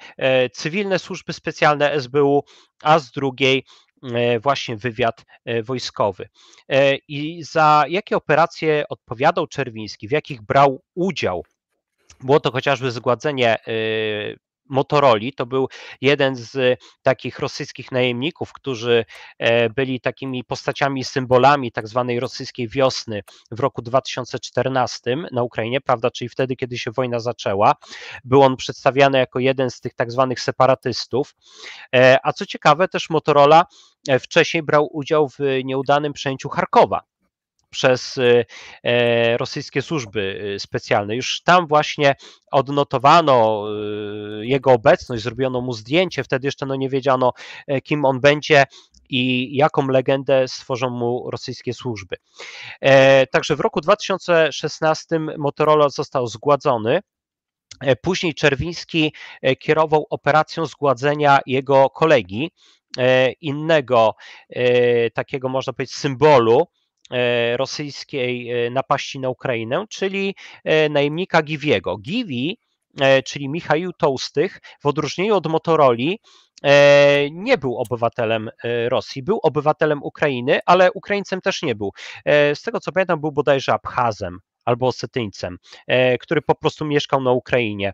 cywilne służby specjalne SBU, a z drugiej E, właśnie wywiad e, wojskowy. E, I za jakie operacje odpowiadał Czerwiński, w jakich brał udział? Było to chociażby zgładzenie Motoroli. To był jeden z e, takich rosyjskich najemników, którzy e, byli takimi postaciami, symbolami tak zwanej rosyjskiej wiosny w roku 2014 na Ukrainie, prawda, czyli wtedy, kiedy się wojna zaczęła. Był on przedstawiany jako jeden z tych tak zwanych separatystów. E, a co ciekawe, też Motorola wcześniej brał udział w nieudanym przejęciu Charkowa przez y, e, rosyjskie służby y, specjalne. Już tam właśnie odnotowano y, jego obecność, zrobiono mu zdjęcie, wtedy jeszcze no nie wiedziano, e, kim on będzie i jaką legendę stworzą mu rosyjskie służby. E, także w roku 2016 Motorola został zgładzony. Później Czerwiński kierował operacją zgładzenia jego kolegi, innego takiego można powiedzieć symbolu E, rosyjskiej e, napaści na Ukrainę, czyli e, najemnika Giwiego. Giwi, czyli Michał Tołstych, w odróżnieniu od Motoroli, nie był obywatelem Rosji, był obywatelem Ukrainy, ale Ukraińcem też nie był. Z tego co pamiętam, był bodajże Abchazem albo Osetyńcem, który po prostu mieszkał na Ukrainie.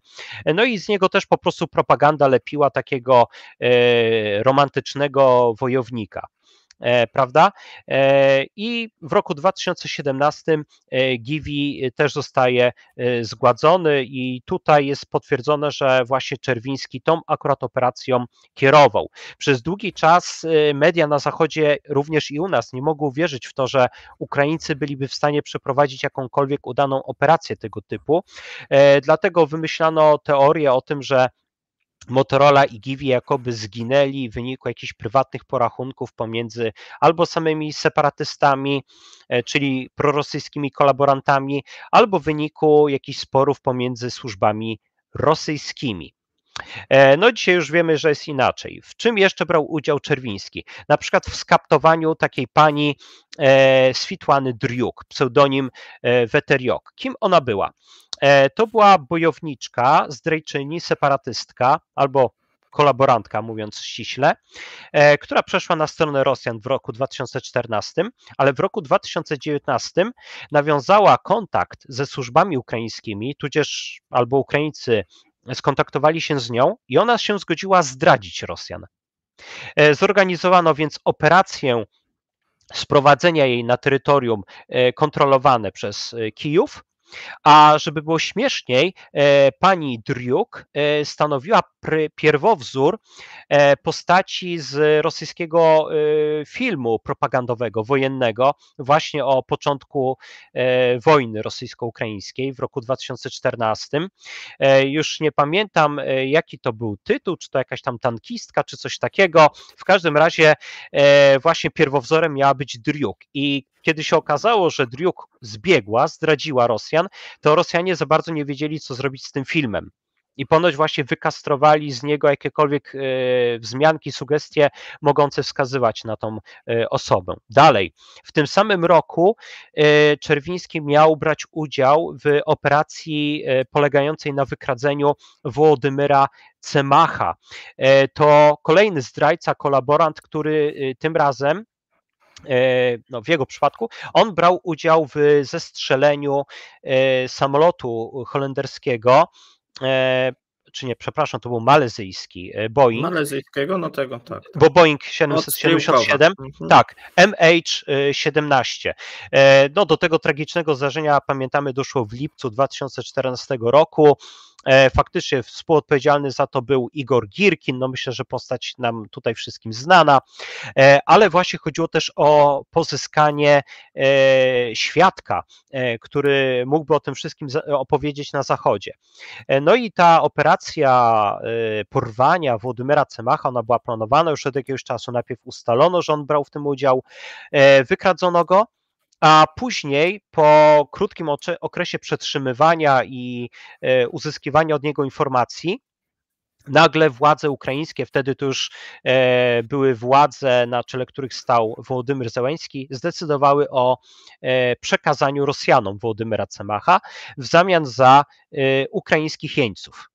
No i z niego też po prostu propaganda lepiła takiego romantycznego wojownika. E, prawda? E, I w roku 2017 e, Givi też zostaje zgładzony i tutaj jest potwierdzone, że właśnie Czerwiński tą akurat operacją kierował. Przez długi czas media na Zachodzie, również i u nas, nie mogły wierzyć w to, że Ukraińcy byliby w stanie przeprowadzić jakąkolwiek udaną operację tego typu. Dlatego wymyślano teorię o tym, że Motorola i Givi jakoby zginęli w wyniku jakichś prywatnych porachunków pomiędzy albo samymi separatystami, e, czyli prorosyjskimi kolaborantami, albo w wyniku jakichś sporów pomiędzy służbami rosyjskimi. E, no dzisiaj już wiemy, że jest inaczej. W czym jeszcze brał udział Czerwiński? Na przykład w skaptowaniu takiej pani e, Switłany Driuk, pseudonim e, Weteriok. Kim ona była? E, to była bojowniczka, zdrajczyni, separatystka albo kolaborantka, mówiąc ściśle, e, która przeszła na stronę Rosjan w roku 2014, ale w roku 2019 nawiązała kontakt ze służbami ukraińskimi, tudzież albo Ukraińcy skontaktowali się z nią i ona się zgodziła zdradzić Rosjan. E, zorganizowano więc operację sprowadzenia jej na terytorium kontrolowane przez Kijów a żeby było śmieszniej, e, pani Driuk e, stanowiła pierwowzór e, postaci z rosyjskiego filmu propagandowego, wojennego, właśnie o początku wojny rosyjsko-ukraińskiej w roku 2014. Już nie pamiętam, jaki to był tytuł, czy to jakaś tam tankistka, czy coś takiego. W każdym razie właśnie pierwowzorem miała być Driuk i kiedy się okazało, że Driuk zbiegła, zdradziła Rosjan, to Rosjanie za bardzo nie wiedzieli, co zrobić z tym filmem. I ponoć właśnie wykastrowali z niego jakiekolwiek e, wzmianki, sugestie mogące wskazywać na tą e, osobę. Dalej, w tym samym roku e, Czerwiński miał brać udział w operacji polegającej na wykradzeniu Włodymyra Cemacha. To kolejny zdrajca, kolaborant, który tym razem E, no w jego przypadku, on brał udział w zestrzeleniu e, samolotu holenderskiego, e, czy nie, przepraszam, to był malezyjski Boeing. Malezyjskiego, no tego, tak. tak. Bo Boeing 777, mhm. tak, MH17. No do tego tragicznego zdarzenia, pamiętamy, doszło w lipcu 2014 roku. E, faktycznie współodpowiedzialny za to był Igor Girkin, no myślę, że postać nam tutaj wszystkim znana, e, ale właśnie chodziło też o pozyskanie e, świadka, który mógłby o tym wszystkim opowiedzieć na Zachodzie. No i ta operacja porwania Władimira Cemacha, ona była planowana już od jakiegoś czasu, najpierw ustalono, że on brał w tym udział, wykradzono go, a później po krótkim okresie przetrzymywania i e, uzyskiwania od niego informacji, Nagle władze ukraińskie, wtedy to już e, były władze, na czele których stał Włodymyr Zełański, zdecydowały o e, przekazaniu Rosjanom Włodymyra Cemacha w zamian za ukraińskich jeńców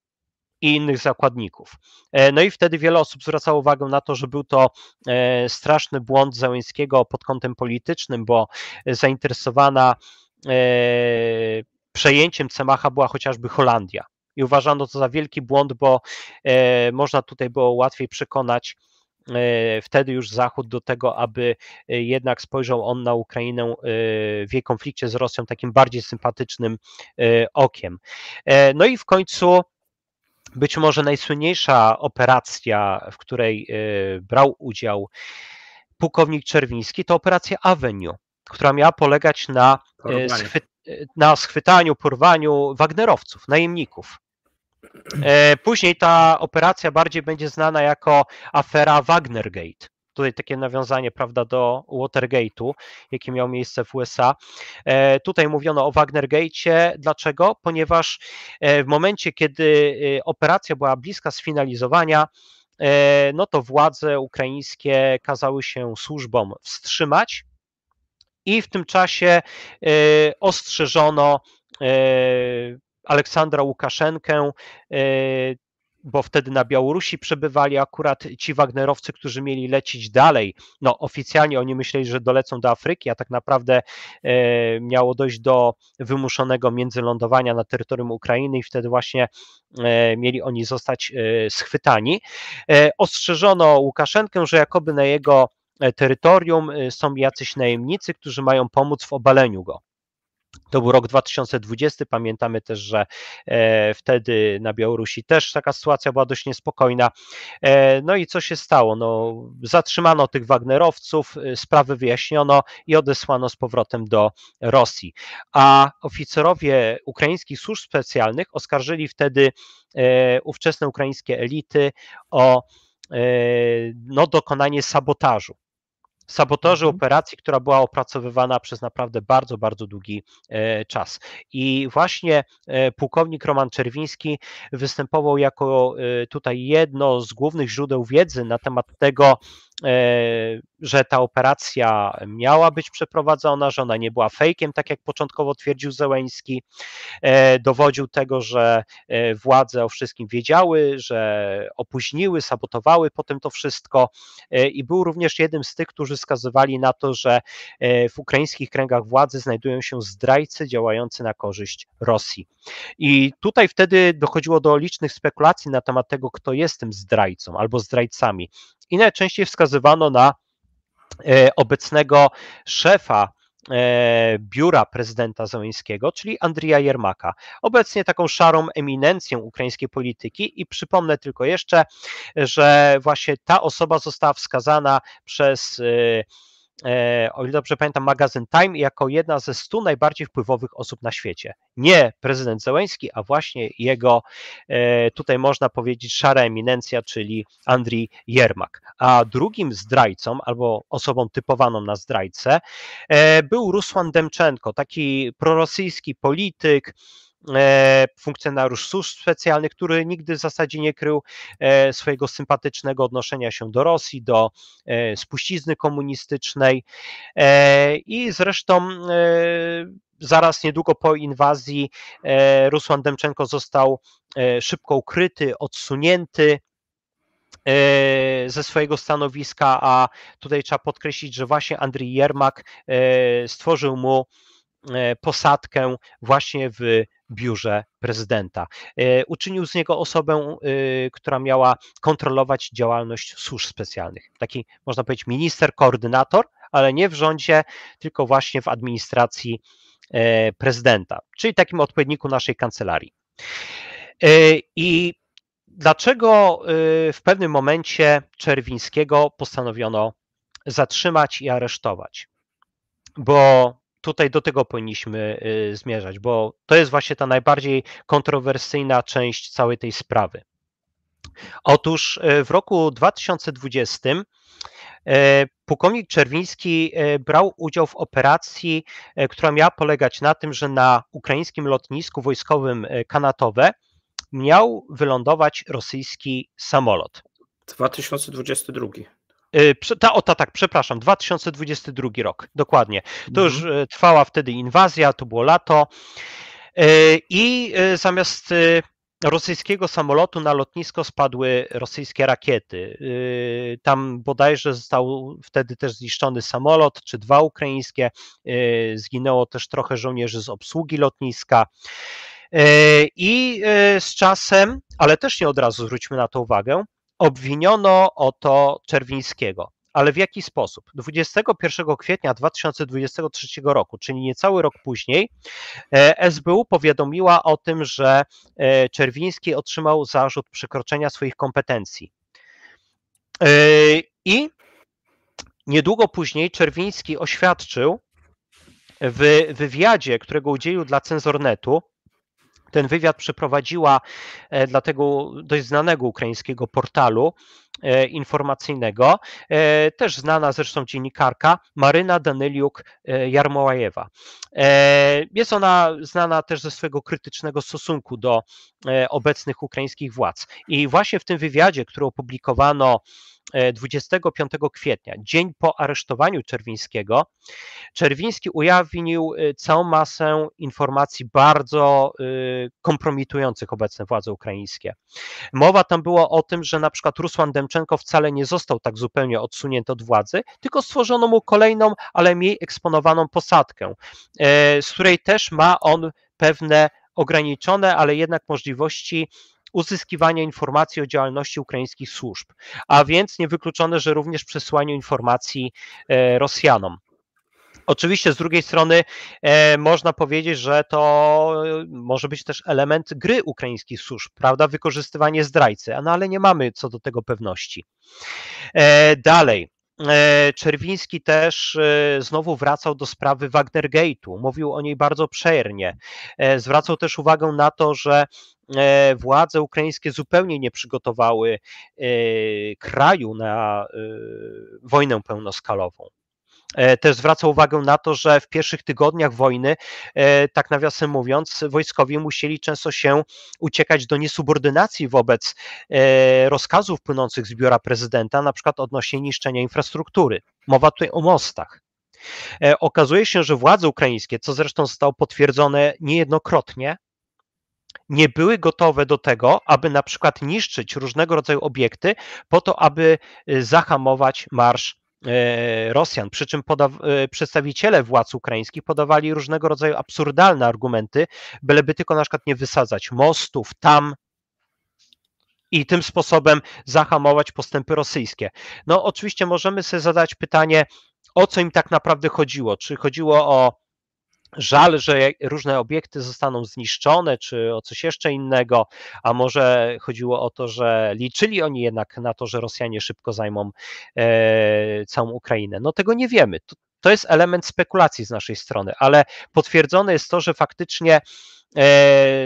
i innych zakładników. E, no i wtedy wiele osób zwracało uwagę na to, że był to e, straszny błąd Załęckiego pod kątem politycznym, bo zainteresowana e, przejęciem Cemacha była chociażby Holandia. I uważano to za wielki błąd, bo można tutaj było łatwiej przekonać wtedy już Zachód do tego, aby jednak spojrzał on na Ukrainę w jej konflikcie z Rosją takim bardziej sympatycznym okiem. No i w końcu być może najsłynniejsza operacja, w której y, brał udział pułkownik Czerwiński, to operacja Avenue, która miała polegać na, y, schwy y, na schwytaniu, porwaniu Wagnerowców, najemników. E, później ta operacja bardziej będzie znana jako afera Wagnergate. Tutaj takie nawiązanie, prawda, do Watergate'u, jaki miał miejsce w USA. E, tutaj mówiono o Wagnergate'cie. Dlaczego? Ponieważ e, w momencie, kiedy e, operacja była bliska sfinalizowania, no to władze ukraińskie kazały się służbom wstrzymać i w tym czasie ostrzeżono Aleksandra Łukaszenkę bo wtedy na Białorusi przebywali akurat ci Wagnerowcy, którzy mieli lecieć dalej. No, oficjalnie oni myśleli, że dolecą do Afryki, a tak naprawdę e, miało dojść do wymuszonego międzylądowania na terytorium Ukrainy i wtedy właśnie e, mieli oni zostać e, schwytani. Ostrzeżono Łukaszenkę, że jakoby na jego terytorium są jacyś najemnicy, którzy mają pomóc w obaleniu go. To był rok 2020. Pamiętamy też, że e, wtedy na Białorusi też taka sytuacja była dość niespokojna. E, no i co się stało? No, zatrzymano tych Wagnerowców, e, sprawy wyjaśniono i odesłano z powrotem do Rosji. A oficerowie ukraińskich służb specjalnych oskarżyli wtedy ówczesne ukraińskie elity o no, dokonanie sabotażu sabotażu mhm. operacji, która była opracowywana przez naprawdę bardzo, bardzo długi e, czas. I właśnie e, pułkownik Roman Czerwiński występował jako e, tutaj jedno z głównych źródeł wiedzy na temat tego, E, że ta operacja miała być przeprowadzona, że ona nie była fejkiem, tak jak początkowo twierdził Zełęński. E, dowodził tego, że e, władze o wszystkim wiedziały, że opóźniły, sabotowały potem to wszystko i był również jednym z tych, którzy skazywali na to, że w ukraińskich kręgach władzy znajdują się zdrajcy działający na korzyść Rosji. I tutaj wtedy dochodziło do licznych spekulacji na temat tego, kto jest tym zdrajcą albo zdrajcami i najczęściej wskazywano na e, obecnego szefa e, biura prezydenta Zoeńskiego, czyli Andrija Jermaka. Obecnie taką szarą eminencją ukraińskiej polityki i przypomnę tylko jeszcze, że właśnie ta osoba została wskazana przez e, E, o ile dobrze pamiętam, magazyn Time jako jedna ze 100 najbardziej wpływowych osób na świecie. Nie prezydent Zełenski, a właśnie jego, e, tutaj można powiedzieć, szara eminencja, czyli Andrii Jermak. A drugim zdrajcą, albo osobą typowaną na zdrajcę, e, był Rusłan Demczenko, taki prorosyjski polityk, E, funkcjonariusz służb specjalnych, który nigdy w zasadzie nie krył e, swojego sympatycznego odnoszenia się do Rosji, do e, spuścizny komunistycznej i zresztą zaraz niedługo po inwazji Rusłan Demczenko został szybko ukryty, odsunięty ze swojego stanowiska, a tutaj trzeba podkreślić, że właśnie Andrii Jermak stworzył mu posadkę właśnie w biurze prezydenta. E, uczynił z niego osobę, y, która miała kontrolować działalność służb specjalnych. Taki, można powiedzieć, minister, koordynator, ale nie w rządzie, tylko właśnie w administracji e, prezydenta, czyli takim odpowiedniku naszej kancelarii. E, I dlaczego y, w pewnym momencie Czerwińskiego postanowiono zatrzymać i aresztować? Bo tutaj do tego powinniśmy y, zmierzać, bo to jest właśnie ta najbardziej kontrowersyjna część całej tej sprawy. Otóż y, w roku 2020 y, pułkownik Czerwiński brał udział w operacji, która miała polegać na tym, że na ukraińskim lotnisku wojskowym Kanatowe miał wylądować rosyjski samolot. 2022. E, ta, o ta, tak, przepraszam, 2022 rok, dokładnie. To mhm. już e, trwała wtedy inwazja, to było lato e, i zamiast rosyjskiego samolotu na lotnisko spadły rosyjskie rakiety. Tam bodajże został wtedy też zniszczony samolot, czy dwa ukraińskie. Zginęło też trochę żołnierzy z obsługi lotniska. I z czasem, ale też nie od razu zwróćmy na to uwagę, Obwiniono o to Czerwińskiego. Ale w jaki sposób? 21 kwietnia 2023 roku, czyli niecały rok później, e, SBU powiadomiła o tym, że e, Czerwiński otrzymał zarzut przekroczenia swoich kompetencji. E, I niedługo później Czerwiński oświadczył w wywiadzie, którego udzielił dla cenzornetu, ten wywiad przeprowadziła e, dla tego dość znanego ukraińskiego portalu e, informacyjnego, e, też znana zresztą dziennikarka Maryna Danyliuk-Jarmołajewa. Jest ona znana też ze swojego krytycznego stosunku do obecnych ukraińskich władz. I właśnie w tym wywiadzie, który opublikowano 25 e, kwietnia, dzień po aresztowaniu Czerwińskiego, Czerwiński ujawnił e, całą masę informacji bardzo e, kompromitujących obecne władze ukraińskie. Mowa tam była o tym, że na przykład Rusłan Demczenko wcale nie został tak zupełnie odsunięty od władzy, tylko stworzono mu kolejną, ale mniej eksponowaną posadkę, z której też ma on pewne ograniczone, ale jednak możliwości uzyskiwania informacji o działalności ukraińskich służb, a więc niewykluczone, że również przesłaniu informacji e, Rosjanom. Oczywiście z drugiej strony e, można powiedzieć, że to e, może być też element gry ukraińskich służb, prawda? Wykorzystywanie zdrajcy, no ale nie mamy co do tego pewności. E, dalej. E, Czerwiński też e, znowu wracał do sprawy Wagnergate'u, mówił o niej bardzo przejrnie. E, zwracał też uwagę na to, że władze ukraińskie zupełnie nie przygotowały kraju na wojnę pełnoskalową. E, też zwraca uwagę na to, że w pierwszych tygodniach wojny, e, tak nawiasem mówiąc, wojskowi musieli często się uciekać do niesubordynacji wobec e, rozkazów płynących z biura prezydenta, na przykład odnośnie niszczenia infrastruktury. Mowa tutaj o mostach. Okazuje się, że władze ukraińskie, co zresztą zostało potwierdzone niejednokrotnie, nie były gotowe do tego, aby na przykład niszczyć różnego rodzaju obiekty po to, aby zahamować marsz E, Rosjan, przy czym e, przedstawiciele władz ukraińskich podawali różnego rodzaju absurdalne argumenty, byleby tylko na przykład nie wysadzać mostów tam i tym sposobem zahamować postępy rosyjskie. No oczywiście możemy sobie zadać pytanie, o co im tak naprawdę chodziło? Czy chodziło o żal, że różne obiekty zostaną zniszczone, czy o coś jeszcze innego, a może chodziło o to, że liczyli oni jednak na to, że Rosjanie szybko zajmą e, całą Ukrainę. No tego nie wiemy. To, to jest element spekulacji z naszej strony, ale potwierdzone jest to, że faktycznie e,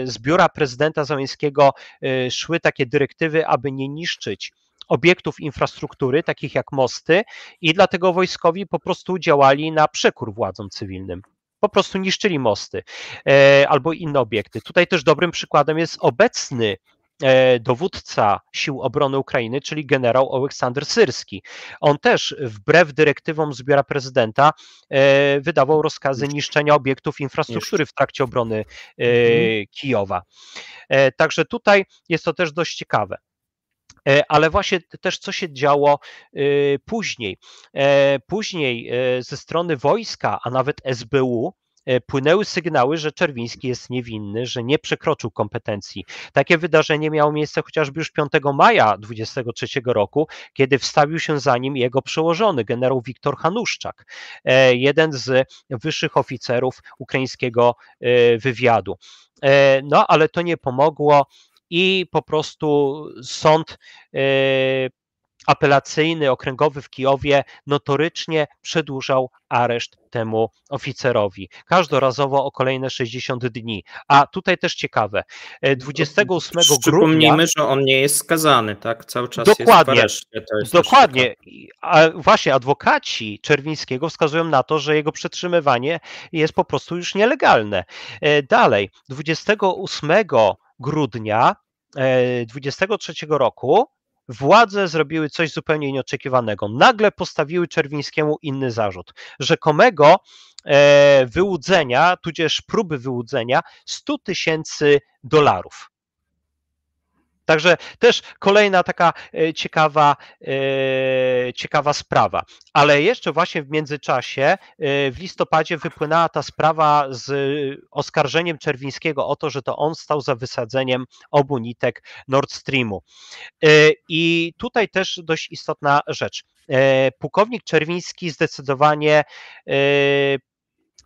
z biura prezydenta Załęckiego e, szły takie dyrektywy, aby nie niszczyć obiektów infrastruktury, takich jak mosty, i dlatego wojskowi po prostu działali na przekór władzom cywilnym po prostu niszczyli mosty e, albo inne obiekty. Tutaj też dobrym przykładem jest obecny e, dowódca sił obrony Ukrainy, czyli generał Aleksander Syrski. On też wbrew dyrektywom zbiora prezydenta e, wydawał rozkazy niszczenia obiektów infrastruktury w trakcie obrony mhm. Kijowa. Także tutaj jest to też dość ciekawe. E, ale właśnie też co się działo e, później. E, później ze strony wojska, a nawet SBU, płynęły sygnały, że Czerwiński jest niewinny, że nie przekroczył kompetencji. Takie wydarzenie miało miejsce chociażby już 5 maja 23 roku, kiedy wstawił się za nim jego przełożony, generał Wiktor Hanuszczak, jeden z wyższych oficerów ukraińskiego wywiadu. No, ale to nie pomogło i po prostu sąd e, apelacyjny, okręgowy w Kijowie notorycznie przedłużał areszt temu oficerowi. Każdorazowo o kolejne 60 dni. A tutaj też ciekawe, 28 e, grudnia... Przypomnijmy, że on nie jest skazany, tak? Cały czas dokładnie, jest w areszcie. Jest dokładnie. A właśnie adwokaci Czerwińskiego wskazują na to, że jego przetrzymywanie jest po prostu już nielegalne. E, dalej, 28 grudnia 23 e, roku władze zrobiły coś zupełnie nieoczekiwanego. Nagle postawiły Czerwińskiemu inny zarzut. Rzekomego e, wyłudzenia, tudzież próby wyłudzenia 100 tysięcy dolarów. Także też kolejna taka e, ciekawa, e, ciekawa sprawa. Ale jeszcze właśnie w międzyczasie, e, w listopadzie wypłynęła ta sprawa z oskarżeniem Czerwińskiego o to, że to on stał za wysadzeniem obu nitek Nord Streamu. I tutaj też dość istotna rzecz. Pułkownik Czerwiński zdecydowanie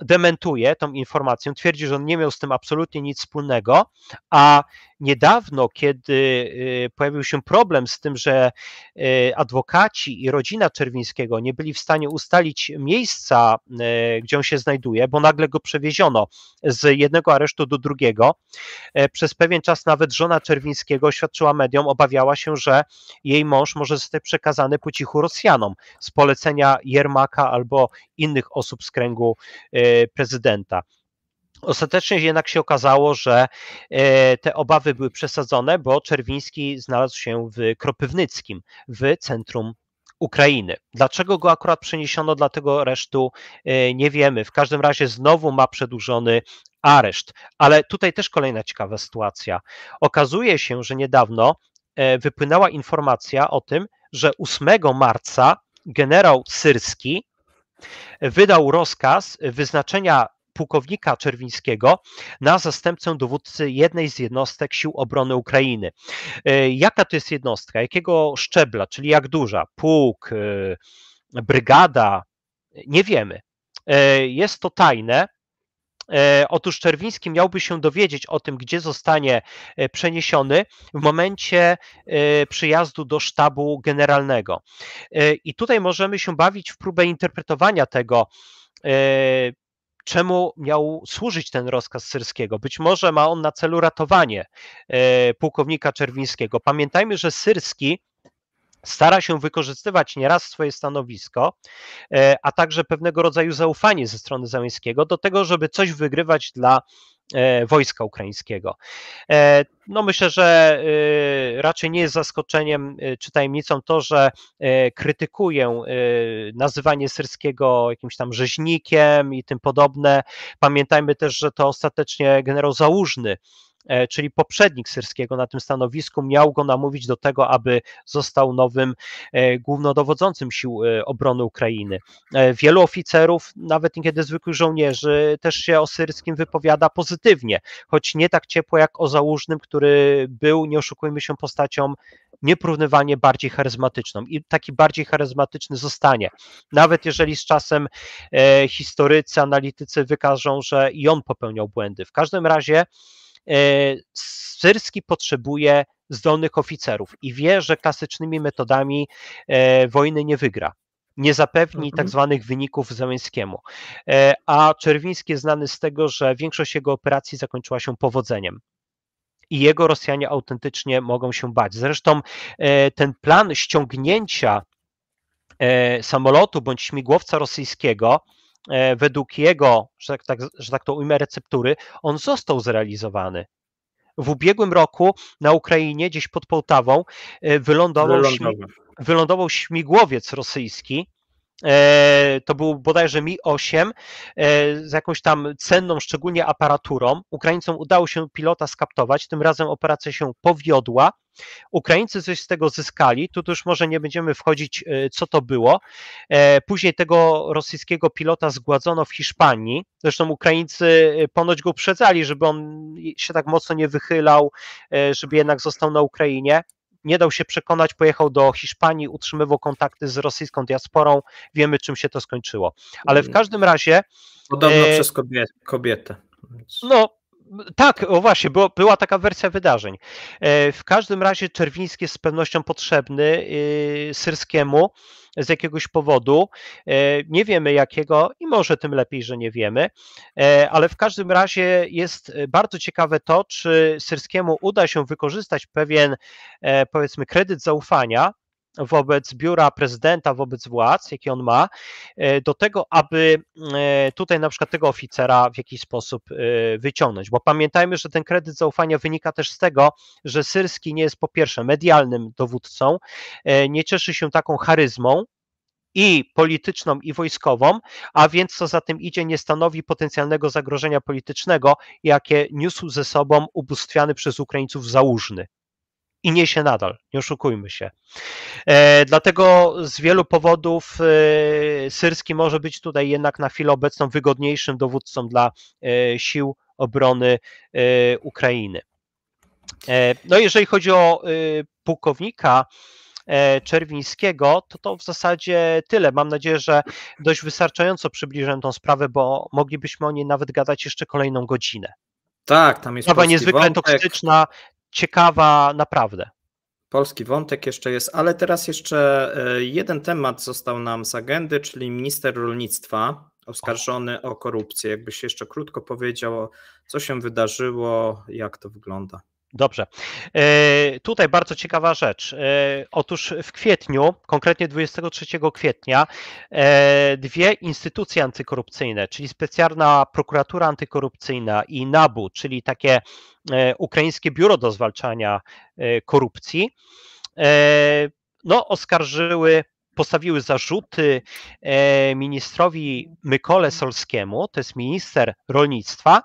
dementuje tą informację, twierdzi, że on nie miał z tym absolutnie nic wspólnego, a niedawno, kiedy y, pojawił się problem z tym, że y, adwokaci i rodzina Czerwińskiego nie byli w stanie ustalić miejsca, y, gdzie on się znajduje, bo nagle go przewieziono z jednego aresztu do drugiego. E, przez pewien czas nawet żona Czerwińskiego oświadczyła mediom, obawiała się, że jej mąż może zostać przekazany po cichu Rosjanom z polecenia Jermaka albo innych osób z kręgu e, prezydenta. Ostatecznie jednak się okazało, że e, te obawy były przesadzone, bo Czerwiński znalazł się w Kropywnickim, w centrum Ukrainy. Dlaczego go akurat przeniesiono, dlatego resztu e, nie wiemy. W każdym razie znowu ma przedłużony areszt. Ale tutaj też kolejna ciekawa sytuacja. Okazuje się, że niedawno wypłynęła informacja o tym, że 8 marca generał syrski wydał rozkaz wyznaczenia pułkownika Czerwińskiego na zastępcę dowódcy jednej z jednostek Sił Obrony Ukrainy. E, jaka to jest jednostka? Jakiego szczebla? Czyli jak duża? Pułk, e, brygada? Nie wiemy. E, jest to tajne. E, otóż Czerwiński miałby się dowiedzieć o tym, gdzie zostanie e, przeniesiony w momencie e, przyjazdu do sztabu generalnego. I tutaj możemy się bawić w próbę interpretowania tego, czemu miał służyć ten rozkaz syrskiego. Być może ma on na celu ratowanie pułkownika Czerwińskiego. Pamiętajmy, że Syrski stara się wykorzystywać nieraz swoje stanowisko, e, a także pewnego rodzaju zaufanie ze strony Załęckiego do tego, żeby coś wygrywać dla e, wojska ukraińskiego. E, no myślę, że raczej nie jest zaskoczeniem czy tajemnicą to, że krytykuję nazywanie Syrskiego jakimś tam rzeźnikiem i tym podobne. Pamiętajmy też, że to ostatecznie generał Załużny E, czyli poprzednik syrskiego na tym stanowisku, miał go namówić do tego, aby został nowym e, głównodowodzącym sił e, obrony Ukrainy. Wielu oficerów, nawet niekiedy zwykłych żołnierzy, też się o syrskim wypowiada pozytywnie, choć nie tak ciepło jak o Załużnym, który był, nie oszukujmy się, postacią nieporównywalnie bardziej charyzmatyczną i taki bardziej charyzmatyczny zostanie. Nawet jeżeli z czasem historycy, analitycy wykażą, że i on popełniał błędy. W każdym razie E, syrski potrzebuje zdolnych oficerów i wie, że klasycznymi metodami e, wojny nie wygra nie zapewni mhm. tak zwanych wyników Załęskiemu. E, a Czerwiński jest znany z tego, że większość jego operacji zakończyła się powodzeniem. I jego Rosjanie autentycznie mogą się bać. Zresztą ten plan ściągnięcia samolotu bądź śmigłowca rosyjskiego E, według jego, że tak, tak, że tak to ujmę, receptury, on został zrealizowany. W ubiegłym roku na Ukrainie, gdzieś pod Połtawą, e, wylądował, wylądował. wylądował śmigłowiec rosyjski, E, to był bodajże Mi-8 e, z jakąś tam cenną, szczególnie aparaturą. Ukraińcom udało się pilota skaptować, tym razem operacja się powiodła. Ukraińcy coś z tego zyskali, tu już może nie będziemy wchodzić, e, co to było. Później tego rosyjskiego pilota zgładzono w Hiszpanii. Zresztą Ukraińcy ponoć go uprzedzali, żeby on się tak mocno nie wychylał, żeby jednak został na Ukrainie nie dał się przekonać, pojechał do Hiszpanii, utrzymywał kontakty z rosyjską diasporą, wiemy czym się to skończyło. Ale w mm. każdym razie... Podobno e... przez kobietę. No, tak, o właśnie, było, była taka wersja wydarzeń. E, w każdym razie Czerwiński jest z pewnością potrzebny y, Syrskiemu z jakiegoś powodu. E, nie wiemy jakiego i może tym lepiej, że nie wiemy, e, ale w każdym razie jest bardzo ciekawe to, czy Syrskiemu uda się wykorzystać pewien, powiedzmy, kredyt zaufania, wobec biura prezydenta, wobec władz, jakie on ma, e, do tego, aby e, tutaj na przykład tego oficera w jakiś sposób e, wyciągnąć. Bo pamiętajmy, że ten kredyt zaufania wynika też z tego, że Syrski nie jest po pierwsze medialnym dowódcą, nie cieszy się taką charyzmą, i polityczną, i wojskową, a więc co za tym idzie, nie stanowi potencjalnego zagrożenia politycznego, jakie niósł ze sobą ubóstwiany przez Ukraińców załóżny i niesie nadal, nie oszukujmy się. E, dlatego z wielu powodów e, Syrski może być tutaj jednak na chwilę obecną wygodniejszym dowódcą dla e, sił obrony Ukrainy. No jeżeli chodzi o pułkownika, Czerwińskiego, to to w zasadzie tyle. Mam nadzieję, że dość wystarczająco przybliżyłem tą sprawę, bo moglibyśmy o niej nawet gadać jeszcze kolejną godzinę. Tak, tam jest Sprawa niezwykle wątek. toksyczna, ciekawa naprawdę. Polski wątek jeszcze jest, ale teraz jeszcze e, jeden temat został nam z agendy, czyli minister rolnictwa oskarżony o korupcję. Jakbyś jeszcze krótko powiedział, co się wydarzyło, jak to wygląda. Dobrze. E, tutaj bardzo ciekawa rzecz. E, otóż w kwietniu, konkretnie 23 kwietnia, e, dwie instytucje antykorupcyjne, czyli Specjalna Prokuratura Antykorupcyjna i NABU, czyli takie Ukraińskie Biuro do Zwalczania Korupcji, no, oskarżyły postawiły zarzuty ministrowi Mykole Solskiemu, to jest minister rolnictwa,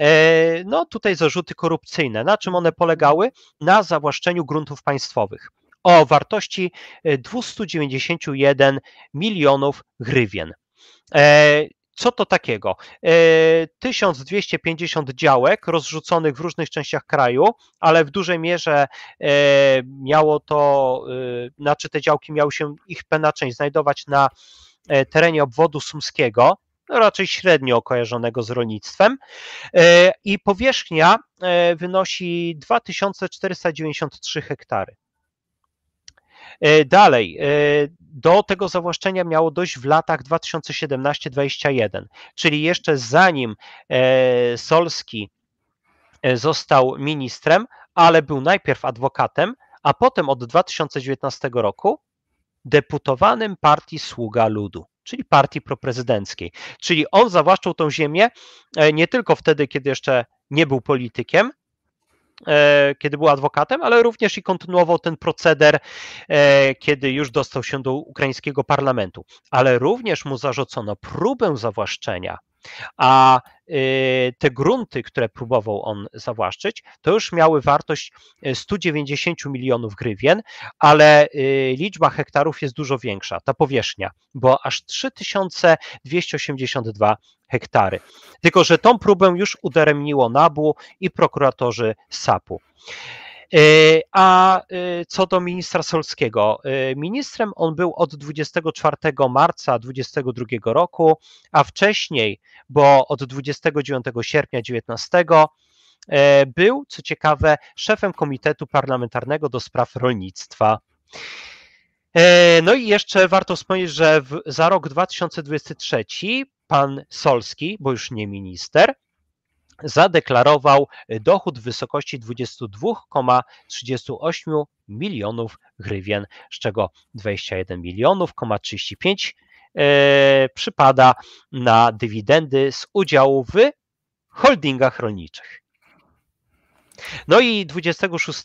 E, no tutaj zarzuty korupcyjne. Na czym one polegały? Na zawłaszczeniu gruntów państwowych o wartości 291 e, milionów grywien. E, co to takiego? 1250 działek rozrzuconych w różnych częściach kraju, ale w dużej mierze miało to, znaczy te działki miały się ich penaczeń znajdować na terenie obwodu sumskiego, no raczej średnio kojarzonego z rolnictwem. E, I powierzchnia e, wynosi 2493 hektary. E, dalej, do tego zawłaszczenia miało dojść w latach 2017 2021 czyli jeszcze zanim Solski został ministrem, ale był najpierw adwokatem, a potem od 2019 roku deputowanym partii Sługa Ludu czyli partii proprezydenckiej. Czyli on zawłaszczał tą ziemię e, nie tylko wtedy, kiedy jeszcze nie był politykiem, e, kiedy był adwokatem, ale również i kontynuował ten proceder, e, kiedy już dostał się do ukraińskiego parlamentu. Ale również mu zarzucono próbę zawłaszczenia a y, te grunty, które próbował on zawłaszczyć, to już miały wartość 190 y, milionów grywien, ale y, liczba hektarów jest dużo większa, ta powierzchnia, bo aż 3282 hektary. Tylko, że tą próbę już udaremniło NABU i prokuratorzy SAP-u. E, a e, co do ministra Solskiego, e, ministrem on był od 24 marca 2022 roku, a wcześniej, bo od 29 sierpnia 2019, był, co ciekawe, szefem Komitetu Parlamentarnego do Spraw Rolnictwa. No i jeszcze warto wspomnieć, że w, za rok 2023 pan Solski, bo już nie minister, zadeklarował y, dochód w wysokości 22,38 milionów grywien, z czego 21 milionów,35 e, przypada na dywidendy z udziału w holdingach rolniczych. No i 26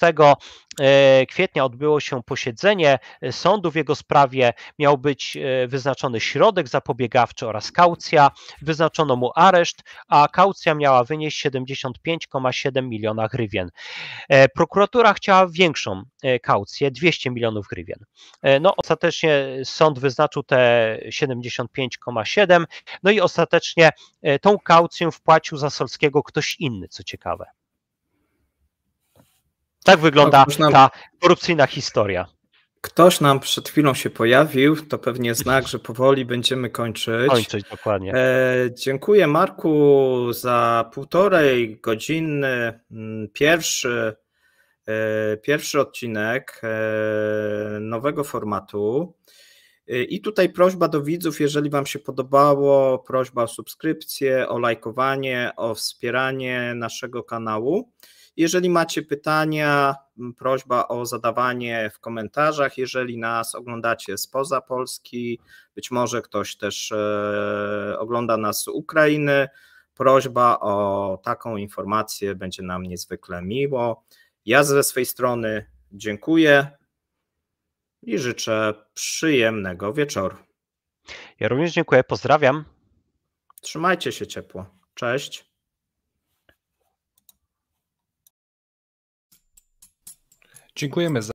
e, kwietnia odbyło się posiedzenie e, sądu w jego sprawie. Miał być e, wyznaczony środek zapobiegawczy oraz kaucja. Wyznaczono mu areszt, a kaucja miała wynieść 75,7 miliona grywien. Prokuratura chciała większą kaucję, 200 milionów grywien. No ostatecznie sąd wyznaczył te 75,7, no i ostatecznie tą kaucję wpłacił za Solskiego ktoś inny, co ciekawe. Tak wygląda no, nam... ta korupcyjna historia. Ktoś nam przed chwilą się pojawił, to pewnie znak, że powoli będziemy kończyć. Kończyć, dokładnie. E, dziękuję Marku za półtorej godziny mm, pierwszy, e, pierwszy odcinek e, nowego formatu. E, I tutaj prośba do widzów, jeżeli Wam się podobało, prośba o subskrypcję, o lajkowanie, o wspieranie naszego kanału. Jeżeli macie pytania, prośba o zadawanie w komentarzach. Jeżeli nas oglądacie spoza Polski, być może ktoś też e, ogląda nas z Ukrainy, prośba o taką informację będzie nam niezwykle miło. Ja ze swej strony dziękuję i życzę przyjemnego wieczoru. Ja również dziękuję, pozdrawiam. Trzymajcie się ciepło. Cześć. dziękujemy za.